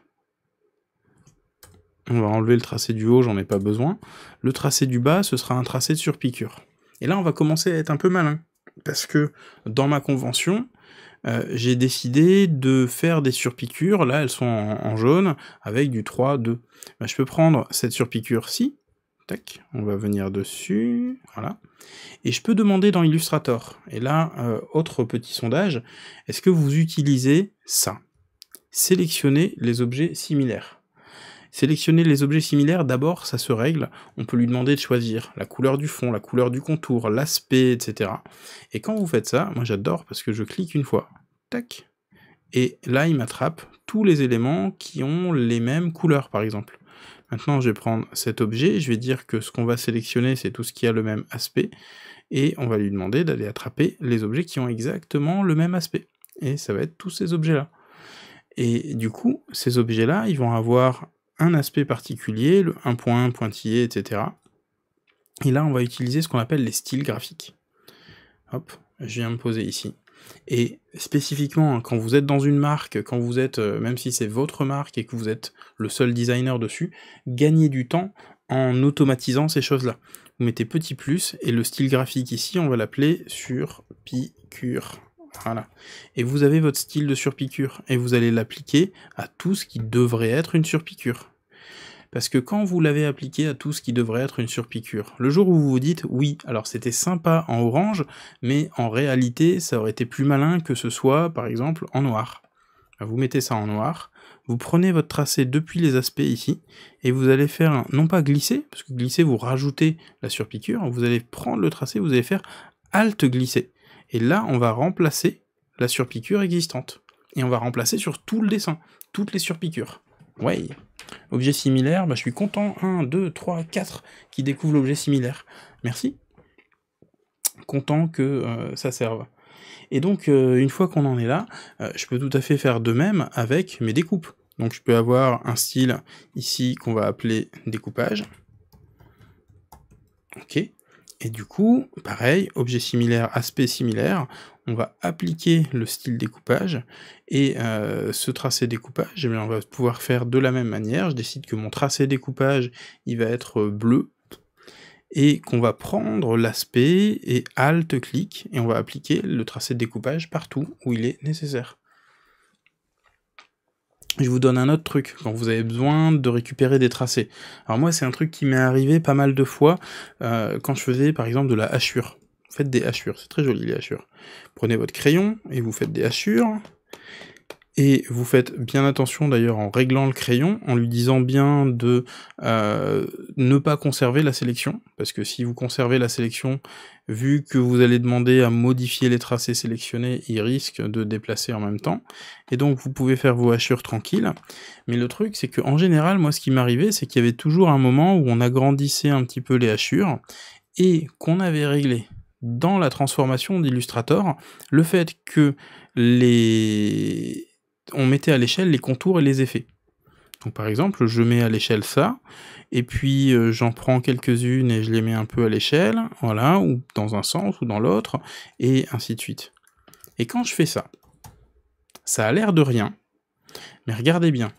On va enlever le tracé du haut, j'en ai pas besoin. Le tracé du bas, ce sera un tracé de surpiqûre. Et là, on va commencer à être un peu malin. Parce que dans ma convention, euh, j'ai décidé de faire des surpiqûres. Là, elles sont en, jaune avec du 3, 2. Bah, je peux prendre cette surpiqûre-ci. Tac, on va venir dessus. Voilà. Et je peux demander dans Illustrator. Et là, euh, autre petit sondage. Est-ce que vous utilisez ça Sélectionnez les objets similaires. Sélectionner les objets similaires, d'abord, ça se règle. On peut lui demander de choisir la couleur du fond, la couleur du contour, l'aspect, etc. Et quand vous faites ça, moi j'adore parce que je clique une fois. Tac. Et là, il m'attrape tous les éléments qui ont les mêmes couleurs, par exemple. Maintenant, je vais prendre cet objet, je vais dire que ce qu'on va sélectionner, c'est tout ce qui a le même aspect, et on va lui demander d'aller attraper les objets qui ont exactement le même aspect. Et ça va être tous ces objets-là. Et du coup, ces objets-là, ils vont avoir un aspect particulier, le 1.1, pointillé, etc. Et là, on va utiliser ce qu'on appelle les styles graphiques. Hop, je viens me poser ici. Et spécifiquement, hein, quand vous êtes dans une marque, quand vous êtes, euh, même si c'est votre marque et que vous êtes le seul designer dessus, gagnez du temps en automatisant ces choses-là. Vous mettez petit plus et le style graphique ici, on va l'appeler sur cure. Voilà. Et vous avez votre style de surpiqûre et vous allez l'appliquer à tout ce qui devrait être une surpiqûre. Parce que quand vous l'avez appliqué à tout ce qui devrait être une surpiqûre, le jour où vous vous dites oui, alors c'était sympa en orange, mais en réalité ça aurait été plus malin que ce soit par exemple en noir. Bah, vous mettez ça en noir, vous prenez votre tracé depuis les aspects ici, et vous allez faire, non pas glisser, parce que glisser vous rajoutez la surpiqûre, vous allez prendre le tracé, vous allez faire alt glisser. Et là, on va remplacer la surpiqûre existante. Et on va remplacer sur tout le dessin, toutes les surpiqûres. Ouais. Objet similaire, bah, je suis content. 1, 2, 3, 4 qui découvrent l'objet similaire. Merci. Content que euh, ça serve. Et donc, euh, une fois qu'on en est là, euh, je peux tout à fait faire de même avec mes découpes. Donc, je peux avoir un style ici qu'on va appeler découpage. Ok. Et du coup, pareil, objet similaire, aspect similaire, on va appliquer le style découpage et euh, ce tracé découpage, eh on va pouvoir faire de la même manière. Je décide que mon tracé découpage, il va être euh, bleu et qu'on va prendre l'aspect et alt-clic et on va appliquer le tracé découpage partout où il est nécessaire je vous donne un autre truc quand vous avez besoin de récupérer des tracés. Alors moi c'est un truc qui m'est arrivé pas mal de fois euh, quand je faisais par exemple de la hachure. Faites des hachures, c'est très joli les hachures. Prenez votre crayon et vous faites des hachures. Et vous faites bien attention d'ailleurs en réglant le crayon, en lui disant bien de euh, ne pas conserver la sélection, parce que si vous conservez la sélection, vu que vous allez demander à modifier les tracés sélectionnés, il risque de déplacer en même temps. Et donc vous pouvez faire vos hachures tranquilles. Mais le truc, c'est qu'en général, moi ce qui m'arrivait, c'est qu'il y avait toujours un moment où on agrandissait un petit peu les hachures et qu'on avait réglé dans la transformation d'Illustrator le fait que les on mettait à l'échelle les contours et les effets. Donc par exemple, je mets à l'échelle ça, et puis euh, j'en prends quelques-unes et je les mets un peu à l'échelle, voilà, ou dans un sens ou dans l'autre, et ainsi de suite. Et quand je fais ça, ça a l'air de rien, mais regardez bien,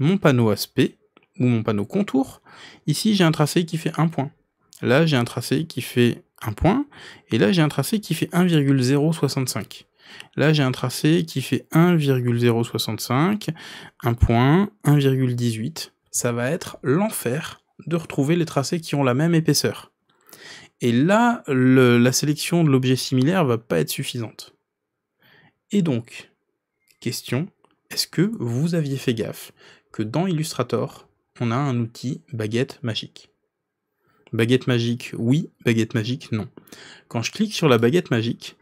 mon panneau aspect, ou mon panneau contour, ici j'ai un tracé qui fait un point. Là j'ai un tracé qui fait un point, et là j'ai un tracé qui fait 1,065. Là, j'ai un tracé qui fait 1,065, un point, 1,18. Ça va être l'enfer de retrouver les tracés qui ont la même épaisseur. Et là, la sélection de l'objet similaire va pas être suffisante. Et donc, question, est-ce que vous aviez fait gaffe que dans Illustrator, on a un outil baguette magique Baguette magique, oui, baguette magique, non. Quand je clique sur la baguette magique,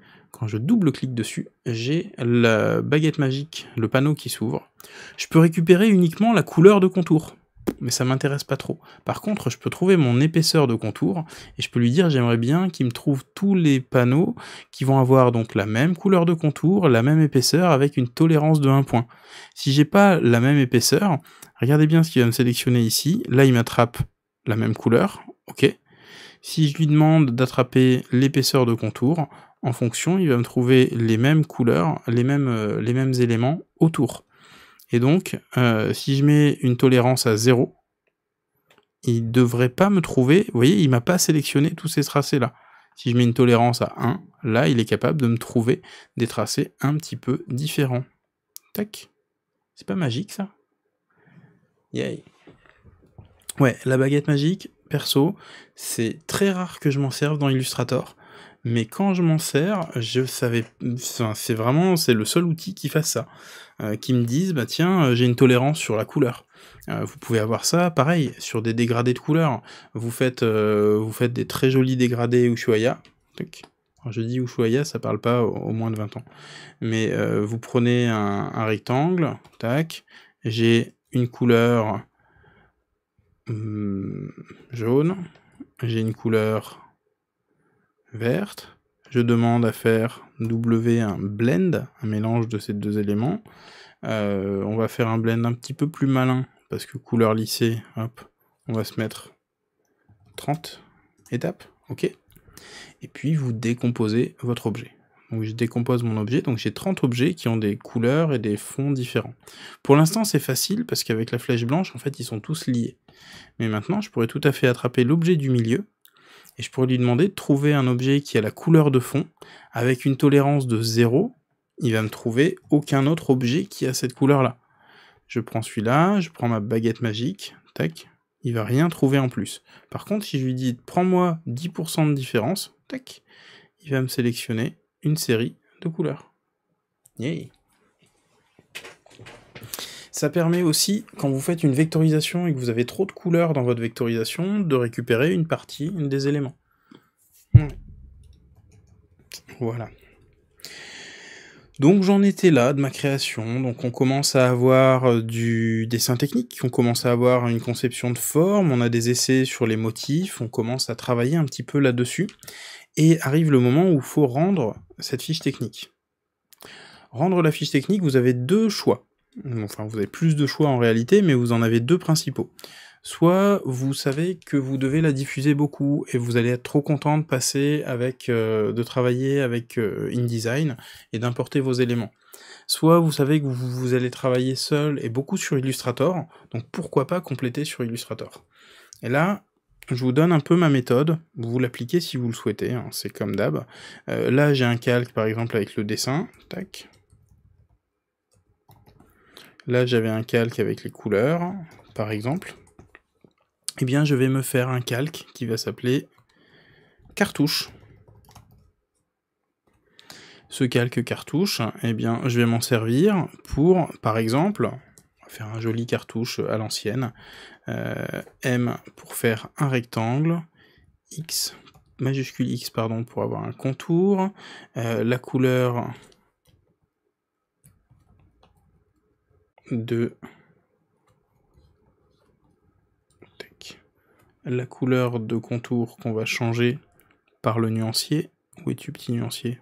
je double-clique dessus, j'ai la baguette magique, le panneau qui s'ouvre. Je peux récupérer uniquement la couleur de contour, mais ça m'intéresse pas trop. Par contre, je peux trouver mon épaisseur de contour, et je peux lui dire j'aimerais bien qu'il me trouve tous les panneaux qui vont avoir donc la même couleur de contour, la même épaisseur, avec une tolérance de 1 point. Si j'ai pas la même épaisseur, regardez bien ce qu'il va me sélectionner ici, là il m'attrape la même couleur, ok, si je lui demande d'attraper l'épaisseur de contour, en fonction, il va me trouver les mêmes couleurs, les mêmes, euh, les mêmes éléments autour. Et donc, euh, si je mets une tolérance à 0, il ne devrait pas me trouver, vous voyez, il m'a pas sélectionné tous ces tracés-là. Si je mets une tolérance à 1, là, il est capable de me trouver des tracés un petit peu différents. Tac. C'est pas magique, ça Yay. Ouais, la baguette magique, perso, c'est très rare que je m'en serve dans Illustrator mais quand je m'en sers, je savais, c'est vraiment, c'est le seul outil qui fasse ça, euh, qui me dise, bah tiens, euh, j'ai une tolérance sur la couleur. Euh, vous pouvez avoir ça, pareil, sur des dégradés de couleurs. Vous faites, vous faites des très jolis dégradés Ushuaïa. Quand je dis Ushuaïa, ça parle pas au, moins de 20 ans. Mais vous prenez un, rectangle, tac, j'ai une couleur hmm, jaune, j'ai une couleur verte. Je demande à faire W un blend, un mélange de ces deux éléments. Euh, on va faire un blend un petit peu plus malin, parce que couleur lissée, hop, on va se mettre 30 étapes, ok Et puis vous décomposez votre objet. Donc je décompose mon objet, donc j'ai 30 objets qui ont des couleurs et des fonds différents. Pour l'instant c'est facile, parce qu'avec la flèche blanche, en fait ils sont tous liés. Mais maintenant je pourrais tout à fait attraper l'objet du milieu, et je pourrais lui demander de trouver un objet qui a la couleur de fond avec une tolérance de 0, il va me trouver aucun autre objet qui a cette couleur-là. Je prends celui-là, je prends ma baguette magique, tac, il va rien trouver en plus. Par contre, si je lui dis prends-moi 10% de différence, tac, il va me sélectionner une série de couleurs. Yay! Ça permet aussi, quand vous faites une vectorisation et que vous avez trop de couleurs dans votre vectorisation, de récupérer une partie des éléments. Voilà. Donc j'en étais là de ma création, donc on commence à avoir euh, du dessin technique, on commence à avoir une conception de forme, on a des essais sur les motifs, on commence à travailler un petit peu là-dessus, et arrive le moment où il faut rendre cette fiche technique. Rendre la fiche technique, vous avez deux choix. Enfin, vous avez plus de choix en réalité, mais vous en avez deux principaux. Soit vous savez que vous devez la diffuser beaucoup et vous allez être trop content de passer avec, euh, de travailler avec euh, InDesign et d'importer vos éléments. Soit vous savez que vous, allez travailler seul et beaucoup sur Illustrator, donc pourquoi pas compléter sur Illustrator. Et là, je vous donne un peu ma méthode, vous l'appliquez si vous le souhaitez, hein, c'est comme d'hab. Euh, là j'ai un calque par exemple avec le dessin, tac, Là, j'avais un calque avec les couleurs, par exemple. Eh bien, je vais me faire un calque qui va s'appeler cartouche. Ce calque cartouche, eh bien, je vais m'en servir pour, par exemple, faire un joli cartouche à l'ancienne. Euh, M pour faire un rectangle, X, majuscule X, pardon, pour avoir un contour. Euh, la couleur, de la couleur de contour qu'on va changer par le nuancier. Où es-tu petit nuancier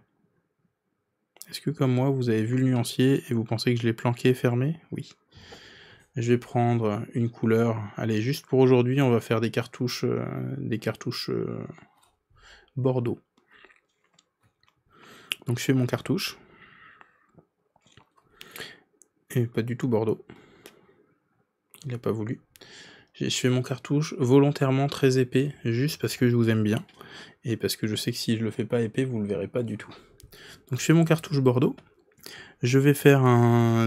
Est-ce que comme moi vous avez vu le nuancier et vous pensez que je l'ai planqué fermé Oui. Je vais prendre une couleur. Allez, juste pour aujourd'hui, on va faire des cartouches, euh, des cartouches euh, bordeaux. Donc je fais mon cartouche. Et pas du tout Bordeaux. Il n'a pas voulu. Je fais mon cartouche volontairement très épais, juste parce que je vous aime bien. Et parce que je sais que si je le fais pas épais, vous le verrez pas du tout. Donc je fais mon cartouche Bordeaux. Je vais faire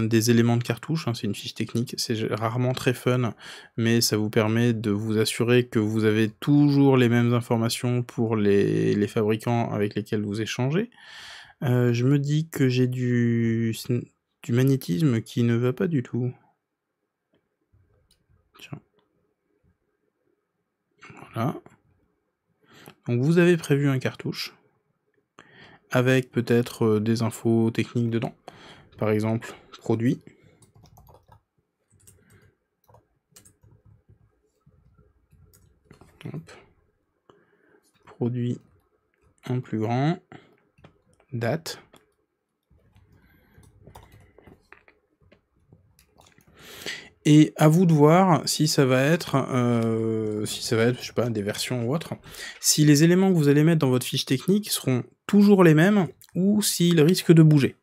des éléments de cartouche, hein, c'est une fiche technique, c'est rarement très fun, mais ça vous permet de vous assurer que vous avez toujours les mêmes informations pour les, fabricants avec lesquels vous échangez. Euh, je me dis que j'ai du du magnétisme qui ne va pas du tout. Tiens. Voilà. Donc vous avez prévu un cartouche avec peut-être euh, des infos techniques dedans. Par exemple, produit. Produit en plus grand. Date. Et à vous de voir si ça va être, euh, si ça va être, je sais pas, des versions ou autre, si les éléments que vous allez mettre dans votre fiche technique seront toujours les mêmes ou s'ils risquent de bouger.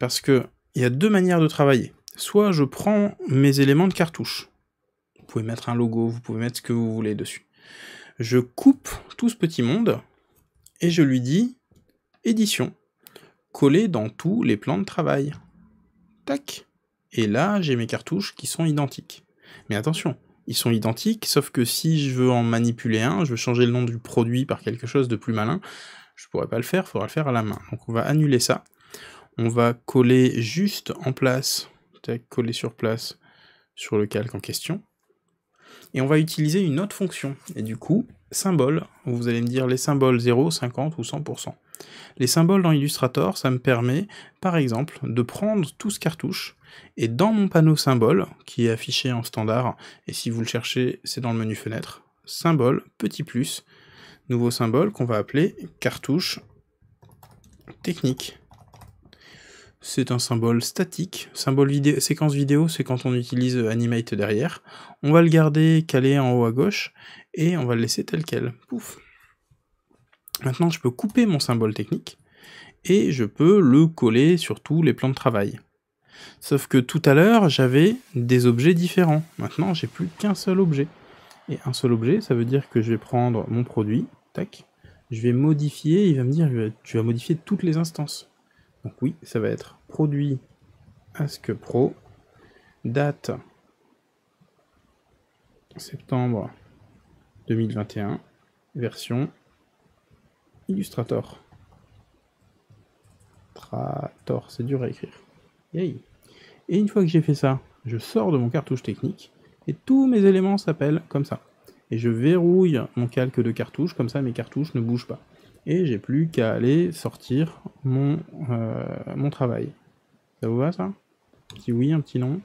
Parce que il y a deux manières de travailler. Soit je prends mes éléments de cartouche. Vous pouvez mettre un logo, vous pouvez mettre ce que vous voulez dessus. Je coupe tout ce petit monde et je lui dis édition, coller dans tous les plans de travail. Tac. Et là, j'ai mes cartouches qui sont identiques. Mais attention, ils sont identiques, sauf que si je veux en manipuler un, je veux changer le nom du produit par quelque chose de plus malin, je pourrais pas le faire, il faudra le faire à la main. Donc on va annuler ça. On va coller juste en place, coller sur place sur le calque en question. Et on va utiliser une autre fonction. Et du coup, symbole, vous allez me dire les symboles 0, 50 ou 100%. Les symboles dans Illustrator, ça me permet, par exemple, de prendre tout ce cartouche, et dans mon panneau symbole, qui est affiché en standard, et si vous le cherchez, c'est dans le menu fenêtre, symbole, petit plus, nouveau symbole qu'on va appeler cartouche technique. C'est un symbole statique. Symbole séquence vidéo, c'est quand on utilise Animate derrière. On va le garder calé en haut à gauche, et on va le laisser tel quel. Pouf Maintenant, je peux couper mon symbole technique et je peux le coller sur tous les plans de travail. Sauf que tout à l'heure, j'avais des objets différents. Maintenant, j'ai plus qu'un seul objet. Et un seul objet, ça veut dire que je vais prendre mon produit, tac, je vais modifier, il va me dire tu vas modifier toutes les instances. Donc oui, ça va être produit ask pro, date septembre 2021, version Illustrator. Trator, c'est dur à écrire. Yay. Et une fois que j'ai fait ça, je sors de mon cartouche technique et tous mes éléments s'appellent comme ça. Et je verrouille mon calque de cartouche, comme ça mes cartouches ne bougent pas. Et j'ai plus qu'à aller sortir mon, euh, mon travail. Ça vous va ça si oui, un petit nom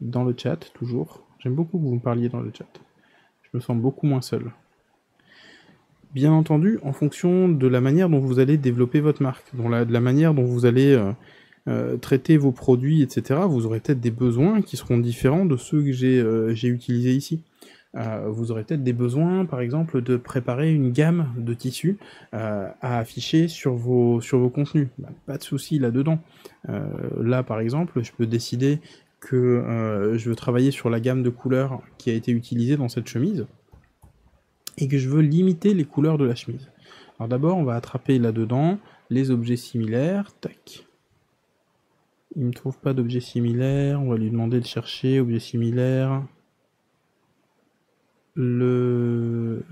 Dans le chat, toujours. J'aime beaucoup que vous me parliez dans le chat. Je me sens beaucoup moins seul bien entendu en fonction de la manière dont vous allez développer votre marque, de la manière dont vous allez euh, euh, traiter vos produits, etc. Vous aurez peut-être des besoins qui seront différents de ceux que j'ai euh, utilisés ici. vous aurez peut-être des besoins, par exemple, de préparer une gamme de tissus à afficher sur vos, sur vos contenus. Bah, pas de souci là-dedans. là, par exemple, je peux décider que je veux travailler sur la gamme de couleurs qui a été utilisée dans cette chemise et que je veux limiter les couleurs de la chemise. Alors d'abord, on va attraper là-dedans les objets similaires. Tac. Il ne me trouve pas d'objets similaires. On va lui demander de chercher objet similaire. Le...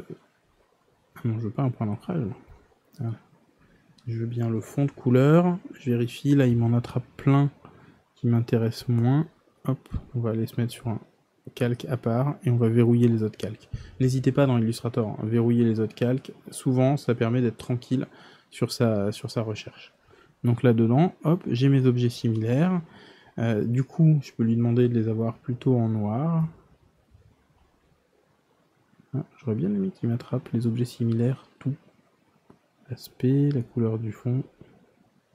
Ah non, je veux pas un point d'ancrage. Je veux bien le fond de couleur. Je vérifie, là il m'en attrape plein qui m'intéressent moins. Hop, on va aller se mettre sur un calques à part et on va verrouiller les autres calques. N'hésitez pas dans Illustrator, à hein, verrouiller les autres calques. Souvent, ça permet d'être tranquille sur sa, sur sa recherche. Donc là-dedans, hop, j'ai mes objets similaires. Euh, du coup, je peux lui demander de les avoir plutôt en noir. Ah, j'aurais bien aimé qu'il m'attrape les objets similaires, tout. L'aspect, la couleur du fond.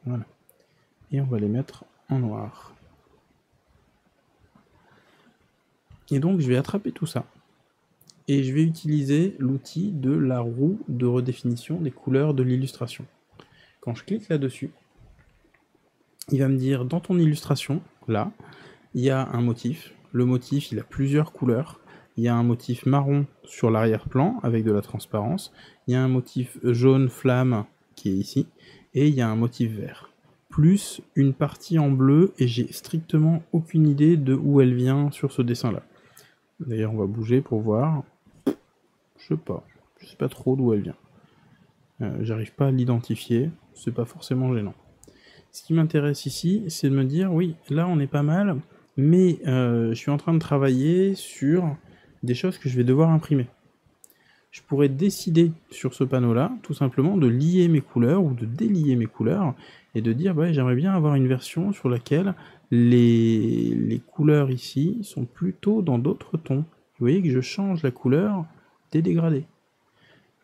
Voilà. Et on va les mettre en noir. Et donc je vais attraper tout ça. Et je vais utiliser l'outil de la roue de redéfinition des couleurs de l'illustration. Quand je clique là-dessus, il va me dire dans ton illustration, là, il y a un motif. Le motif, il a plusieurs couleurs. Il y a un motif marron sur l'arrière-plan avec de la transparence. Il y a un motif jaune flamme qui est ici. Et il y a un motif vert. Plus une partie en bleu et j'ai strictement aucune idée de où elle vient sur ce dessin-là. D'ailleurs, on va bouger pour voir. Je sais pas. Je sais pas trop d'où elle vient. Euh, j'arrive pas à l'identifier. C'est pas forcément gênant. Ce qui m'intéresse ici, c'est de me dire, oui, là on est pas mal, mais euh, je suis en train de travailler sur des choses que je vais devoir imprimer. Je pourrais décider sur ce panneau-là, tout simplement, de lier mes couleurs ou de délier mes couleurs et de dire, bah, j'aimerais bien avoir une version sur laquelle les, couleurs ici sont plutôt dans d'autres tons. Vous voyez que je change la couleur des dégradés.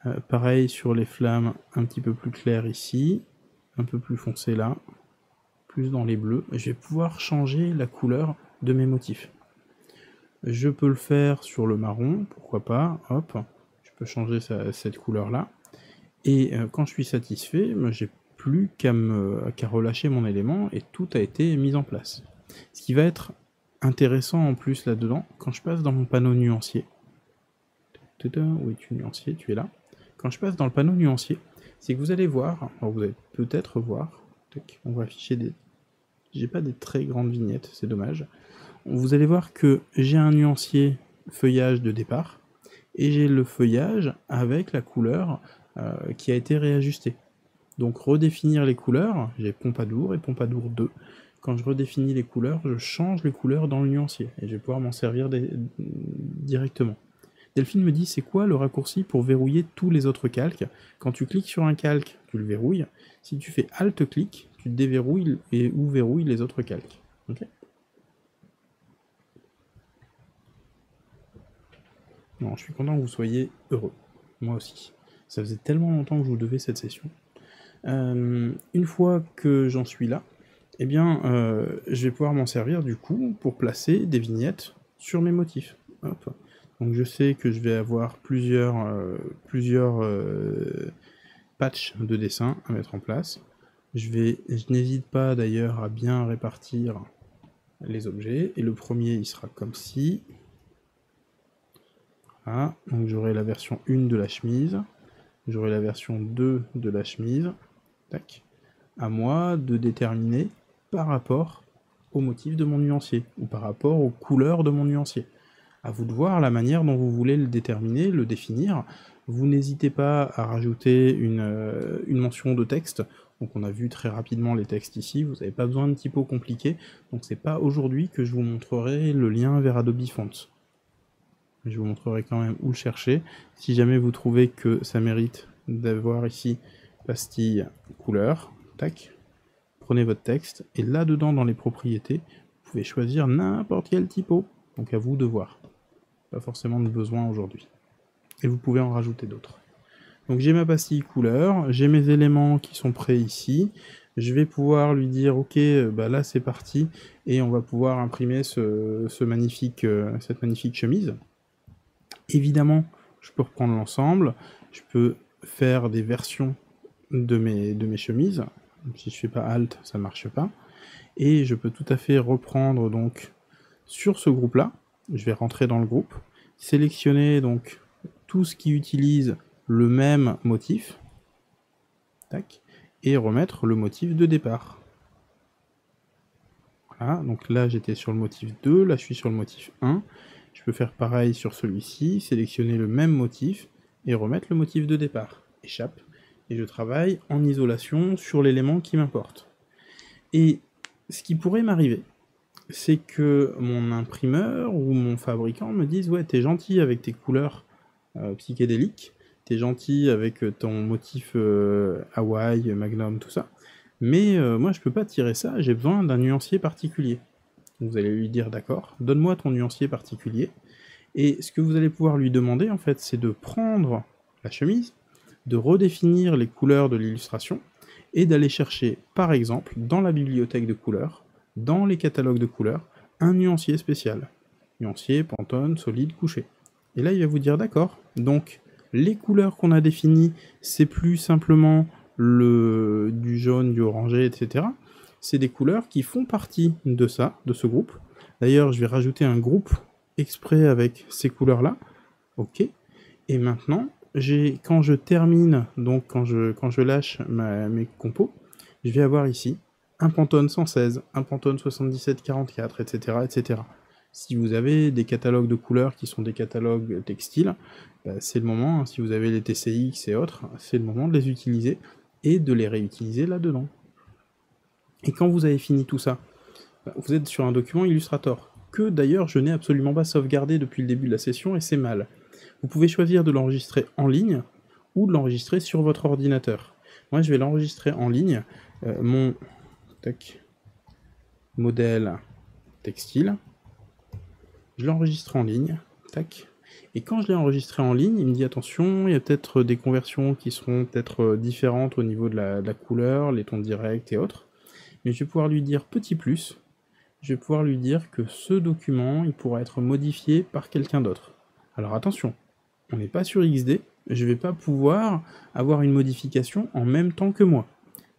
Euh, pareil sur les flammes, un petit peu plus clair ici, un peu plus foncé là, plus dans les bleus. Je vais pouvoir changer la couleur de mes motifs. Je peux le faire sur le marron, pourquoi pas, hop, je peux changer cette couleur là. Et euh, quand je suis satisfait, j'ai plus qu'à relâcher mon élément et tout a été mis en place. Ce qui va être intéressant en plus là-dedans, quand je passe dans mon panneau nuancier, nuancier Tu es là. Quand je passe dans le panneau nuancier, c'est que vous allez voir, vous allez peut-être voir, on va afficher des... J'ai pas des très grandes vignettes, c'est dommage. Vous allez voir que j'ai un nuancier feuillage de départ, et j'ai le feuillage avec la couleur euh, qui a été réajustée. Donc redéfinir les couleurs, j'ai Pompadour et Pompadour 2. Quand je redéfinis les couleurs, je change les couleurs dans le nuancier et je vais pouvoir m'en servir directement. Delphine me dit c'est quoi le raccourci pour verrouiller tous les autres calques Quand tu cliques sur un calque, tu le verrouilles. Si tu fais Alt-clic, tu déverrouilles et ou verrouilles les autres calques. non, je suis content que vous soyez heureux. Moi aussi. Ça faisait tellement longtemps que je vous devais cette session. Euh, une fois que j'en suis là, eh bien, euh, je vais pouvoir m'en servir du coup pour placer des vignettes sur mes motifs. Donc je sais que je vais avoir plusieurs, euh, patchs de dessin à mettre en place. Je, je n'hésite pas d'ailleurs à bien répartir les objets. Et le premier, il sera comme ci. Donc j'aurai la version 1 de la chemise. J'aurai la version 2 de la chemise. Tac. À moi de déterminer par rapport au motif de mon nuancier ou par rapport aux couleurs de mon nuancier. À vous de voir la manière dont vous voulez le déterminer, le définir. Vous n'hésitez pas à rajouter une, euh, mention de texte. Donc on a vu très rapidement les textes ici, vous n'avez pas besoin de typo compliqué. Donc c'est pas aujourd'hui que je vous montrerai le lien vers Adobe Fonts. Je vous montrerai quand même où le chercher. Si jamais vous trouvez que ça mérite d'avoir ici pastille couleur, tac, prenez votre texte, et là-dedans, dans les propriétés, vous pouvez choisir n'importe quel typo, donc à vous de voir. Pas forcément de besoin aujourd'hui. Et vous pouvez en rajouter d'autres. Donc j'ai ma pastille couleur, j'ai mes éléments qui sont prêts ici, je vais pouvoir lui dire ok bah là c'est parti et on va pouvoir imprimer ce, magnifique, euh, cette magnifique chemise. Évidemment je peux reprendre l'ensemble, je peux faire des versions de mes, chemises. Si je fais pas alt, ça marche pas. Et je peux tout à fait reprendre donc sur ce groupe-là. Je vais rentrer dans le groupe, sélectionner donc tout ce qui utilise le même motif. Tac. Et remettre le motif de départ. donc là j'étais sur le motif 2, là je suis sur le motif 1. Je peux faire pareil sur celui-ci, sélectionner le même motif et remettre le motif de départ. Échappe et je travaille en isolation sur l'élément qui m'importe. Et ce qui pourrait m'arriver, c'est que mon imprimeur ou mon fabricant me dise ouais t'es gentil avec tes couleurs euh, psychédéliques, t'es gentil avec euh, ton motif Hawaii, euh, Hawaï, Magnum, tout ça, mais moi je peux pas tirer ça, j'ai besoin d'un nuancier particulier. Vous allez lui dire d'accord, donne-moi ton nuancier particulier, et ce que vous allez pouvoir lui demander en fait c'est de prendre la chemise, de redéfinir les couleurs de l'illustration et d'aller chercher, par exemple, dans la bibliothèque de couleurs, dans les catalogues de couleurs, un nuancier spécial. Nuancier, pantone, solide, couché. Et là, il va vous dire, d'accord, donc les couleurs qu'on a définies, c'est plus simplement le, du jaune, du orangé, etc. C'est des couleurs qui font partie de ça, de ce groupe. D'ailleurs, je vais rajouter un groupe exprès avec ces couleurs-là. OK. Et maintenant, j'ai quand je termine, donc quand je, quand je lâche mes compos, je vais avoir ici un Pantone 116, un Pantone 7744, etc., etc. Si vous avez des catalogues de couleurs qui sont des catalogues textiles, bah, c'est le moment, hein. si vous avez les TCX et autres, c'est le moment de les utiliser et de les réutiliser là-dedans. Et quand vous avez fini tout ça, bah, vous êtes sur un document Illustrator, que d'ailleurs je n'ai absolument pas sauvegardé depuis le début de la session et c'est mal. Vous pouvez choisir de l'enregistrer en ligne ou de l'enregistrer sur votre ordinateur. Moi, je vais l'enregistrer en ligne. Euh, mon tac, modèle textile, je l'enregistre en ligne. Tac. Et quand je l'ai enregistré en ligne, il me dit attention, il y a peut-être des conversions qui seront peut-être euh, différentes au niveau de la, de la couleur, les tons directs et autres. Mais je vais pouvoir lui dire petit plus. Je vais pouvoir lui dire que ce document, il pourra être modifié par quelqu'un d'autre. Alors attention, on n'est pas sur XD, je vais pas pouvoir avoir une modification en même temps que moi.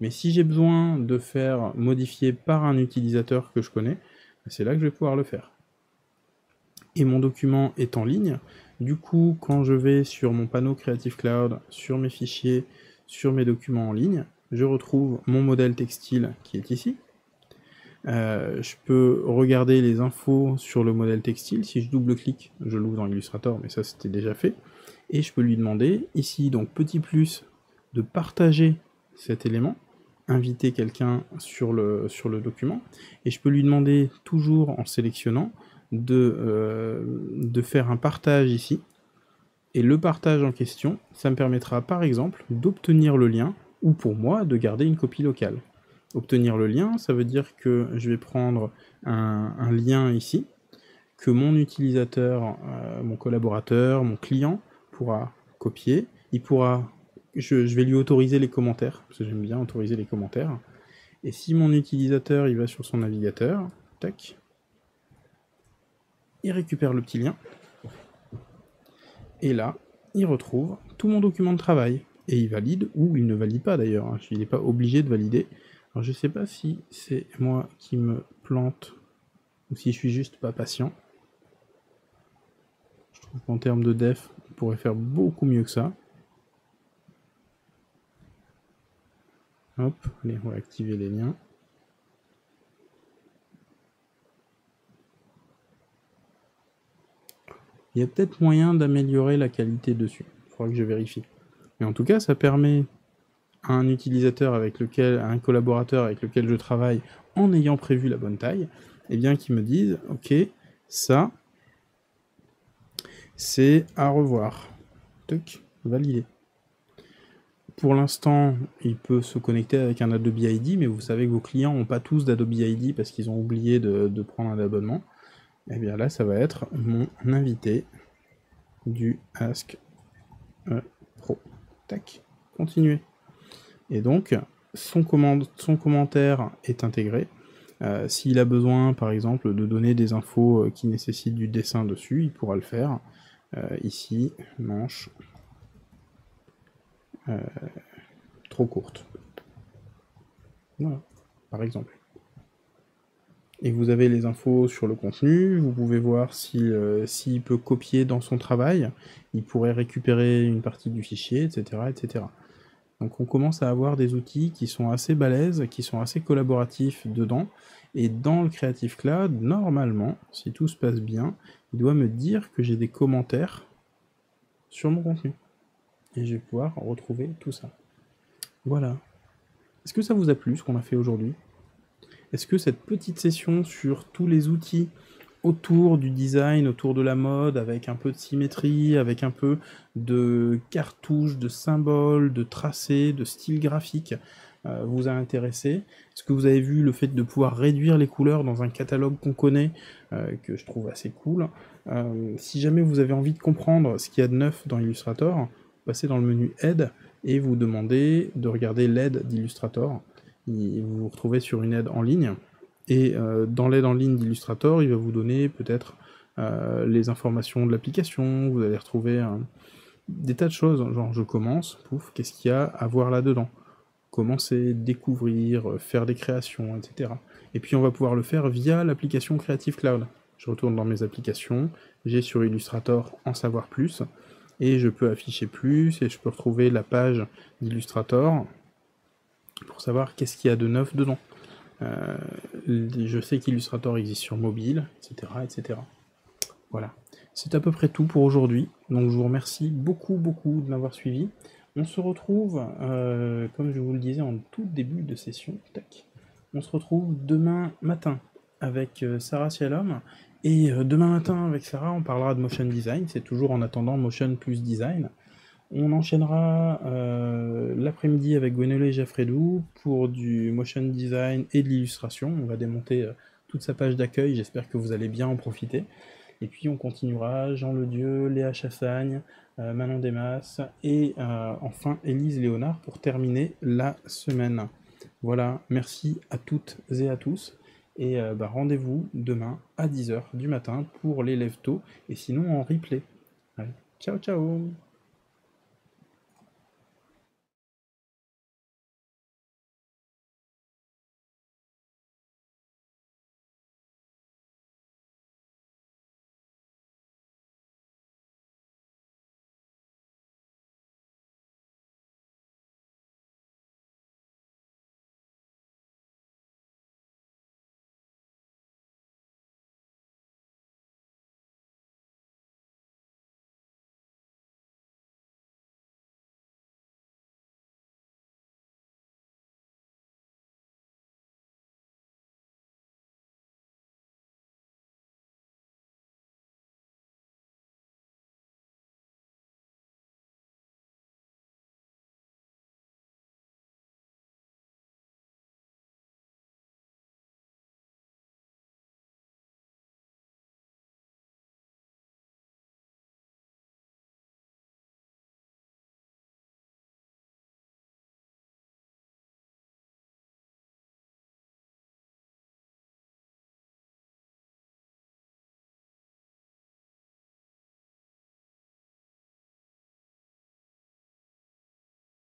Mais si j'ai besoin de faire modifier par un utilisateur que je connais, c'est là que je vais pouvoir le faire. Et mon document est en ligne. Du coup, quand je vais sur mon panneau Creative Cloud, sur mes fichiers, sur mes documents en ligne, je retrouve mon modèle textile qui est ici. Euh, je peux regarder les infos sur le modèle textile. Si je double-clique, je l'ouvre dans Illustrator, mais ça c'était déjà fait. Et je peux lui demander ici, donc petit plus, de partager cet élément, inviter quelqu'un sur le, sur le document. Et je peux lui demander, toujours en sélectionnant, de, euh, de faire un partage ici. Et le partage en question, ça me permettra par exemple d'obtenir le lien ou pour moi de garder une copie locale obtenir le lien, ça veut dire que je vais prendre un, lien ici, que mon utilisateur, euh, mon collaborateur, mon client pourra copier. Il pourra, je, vais lui autoriser les commentaires, parce que j'aime bien autoriser les commentaires. Et si mon utilisateur, il va sur son navigateur, tac, il récupère le petit lien. Et là, il retrouve tout mon document de travail. Et il valide, ou il ne valide pas d'ailleurs, hein. il n'est pas obligé de valider, alors je sais pas si c'est moi qui me plante ou si je suis juste pas patient. Je trouve qu'en termes de def, on pourrait faire beaucoup mieux que ça. Hop, allez, on va activer les liens. Il y a peut-être moyen d'améliorer la qualité dessus. Il faudra que je vérifie. Mais en tout cas, ça permet un utilisateur avec lequel, un collaborateur avec lequel je travaille en ayant prévu la bonne taille, et eh bien qui me dise, ok, ça, c'est à revoir. Tuc, validé. Pour l'instant, il peut se connecter avec un Adobe ID, mais vous savez que vos clients n'ont pas tous d'Adobe ID parce qu'ils ont oublié de, prendre un abonnement. Et eh bien là, ça va être mon invité du Ask euh, Pro. Tac, continuez. Et donc, son, commande, son commentaire est intégré. Euh, s'il a besoin, par exemple, de donner des infos euh, qui nécessitent du dessin dessus, il pourra le faire. Euh, ici, manche. trop courte. Voilà, par exemple. Et vous avez les infos sur le contenu, vous pouvez voir s'il si, peut copier dans son travail, il pourrait récupérer une partie du fichier, etc. etc. Donc on commence à avoir des outils qui sont assez balèzes, qui sont assez collaboratifs dedans. Et dans le Creative Cloud, normalement, si tout se passe bien, il doit me dire que j'ai des commentaires sur mon contenu. Et je vais pouvoir retrouver tout ça. Voilà. Est-ce que ça vous a plu ce qu'on a fait aujourd'hui Est-ce que cette petite session sur tous les outils autour du design, autour de la mode, avec un peu de symétrie, avec un peu de cartouches, de symboles, de tracés, de style graphique euh, vous a intéressé. Est-ce que vous avez vu le fait de pouvoir réduire les couleurs dans un catalogue qu'on connaît, euh, que je trouve assez cool euh, Si jamais vous avez envie de comprendre ce qu'il y a de neuf dans Illustrator, passez dans le menu Aide et vous demandez de regarder l'aide d'Illustrator. Vous vous retrouvez sur une aide en ligne et euh, dans l'aide en ligne d'Illustrator, il va vous donner peut-être euh, les informations de l'application, vous allez retrouver euh, des tas de choses, genre je commence, pouf, qu'est-ce qu'il y a à voir là-dedans Commencer, découvrir, faire des créations, etc. Et puis on va pouvoir le faire via l'application Creative Cloud. Je retourne dans mes applications, j'ai sur Illustrator en savoir plus, et je peux afficher plus, et je peux retrouver la page d'Illustrator pour savoir qu'est-ce qu'il y a de neuf dedans. Euh, je sais qu'Illustrator existe sur mobile, etc. etc. Voilà. C'est à peu près tout pour aujourd'hui. Donc je vous remercie beaucoup, beaucoup de m'avoir suivi. On se retrouve, euh, comme je vous le disais en tout début de session, tac, on se retrouve demain matin avec euh, Sarah Cialom. Et demain matin avec Sarah, on parlera de motion design. C'est toujours en attendant motion plus design. On enchaînera euh, l'après-midi avec et Jaffredou pour du motion design et de l'illustration. On va démonter euh, toute sa page d'accueil, j'espère que vous allez bien en profiter. Et puis on continuera Jean Ledieu, Léa Chassagne, euh, Manon Desmas et enfin Élise Léonard pour terminer la semaine. Voilà, merci à toutes et à tous. Et bah, rendez-vous demain à 10h du matin pour les lève tôt et sinon en replay. ciao ciao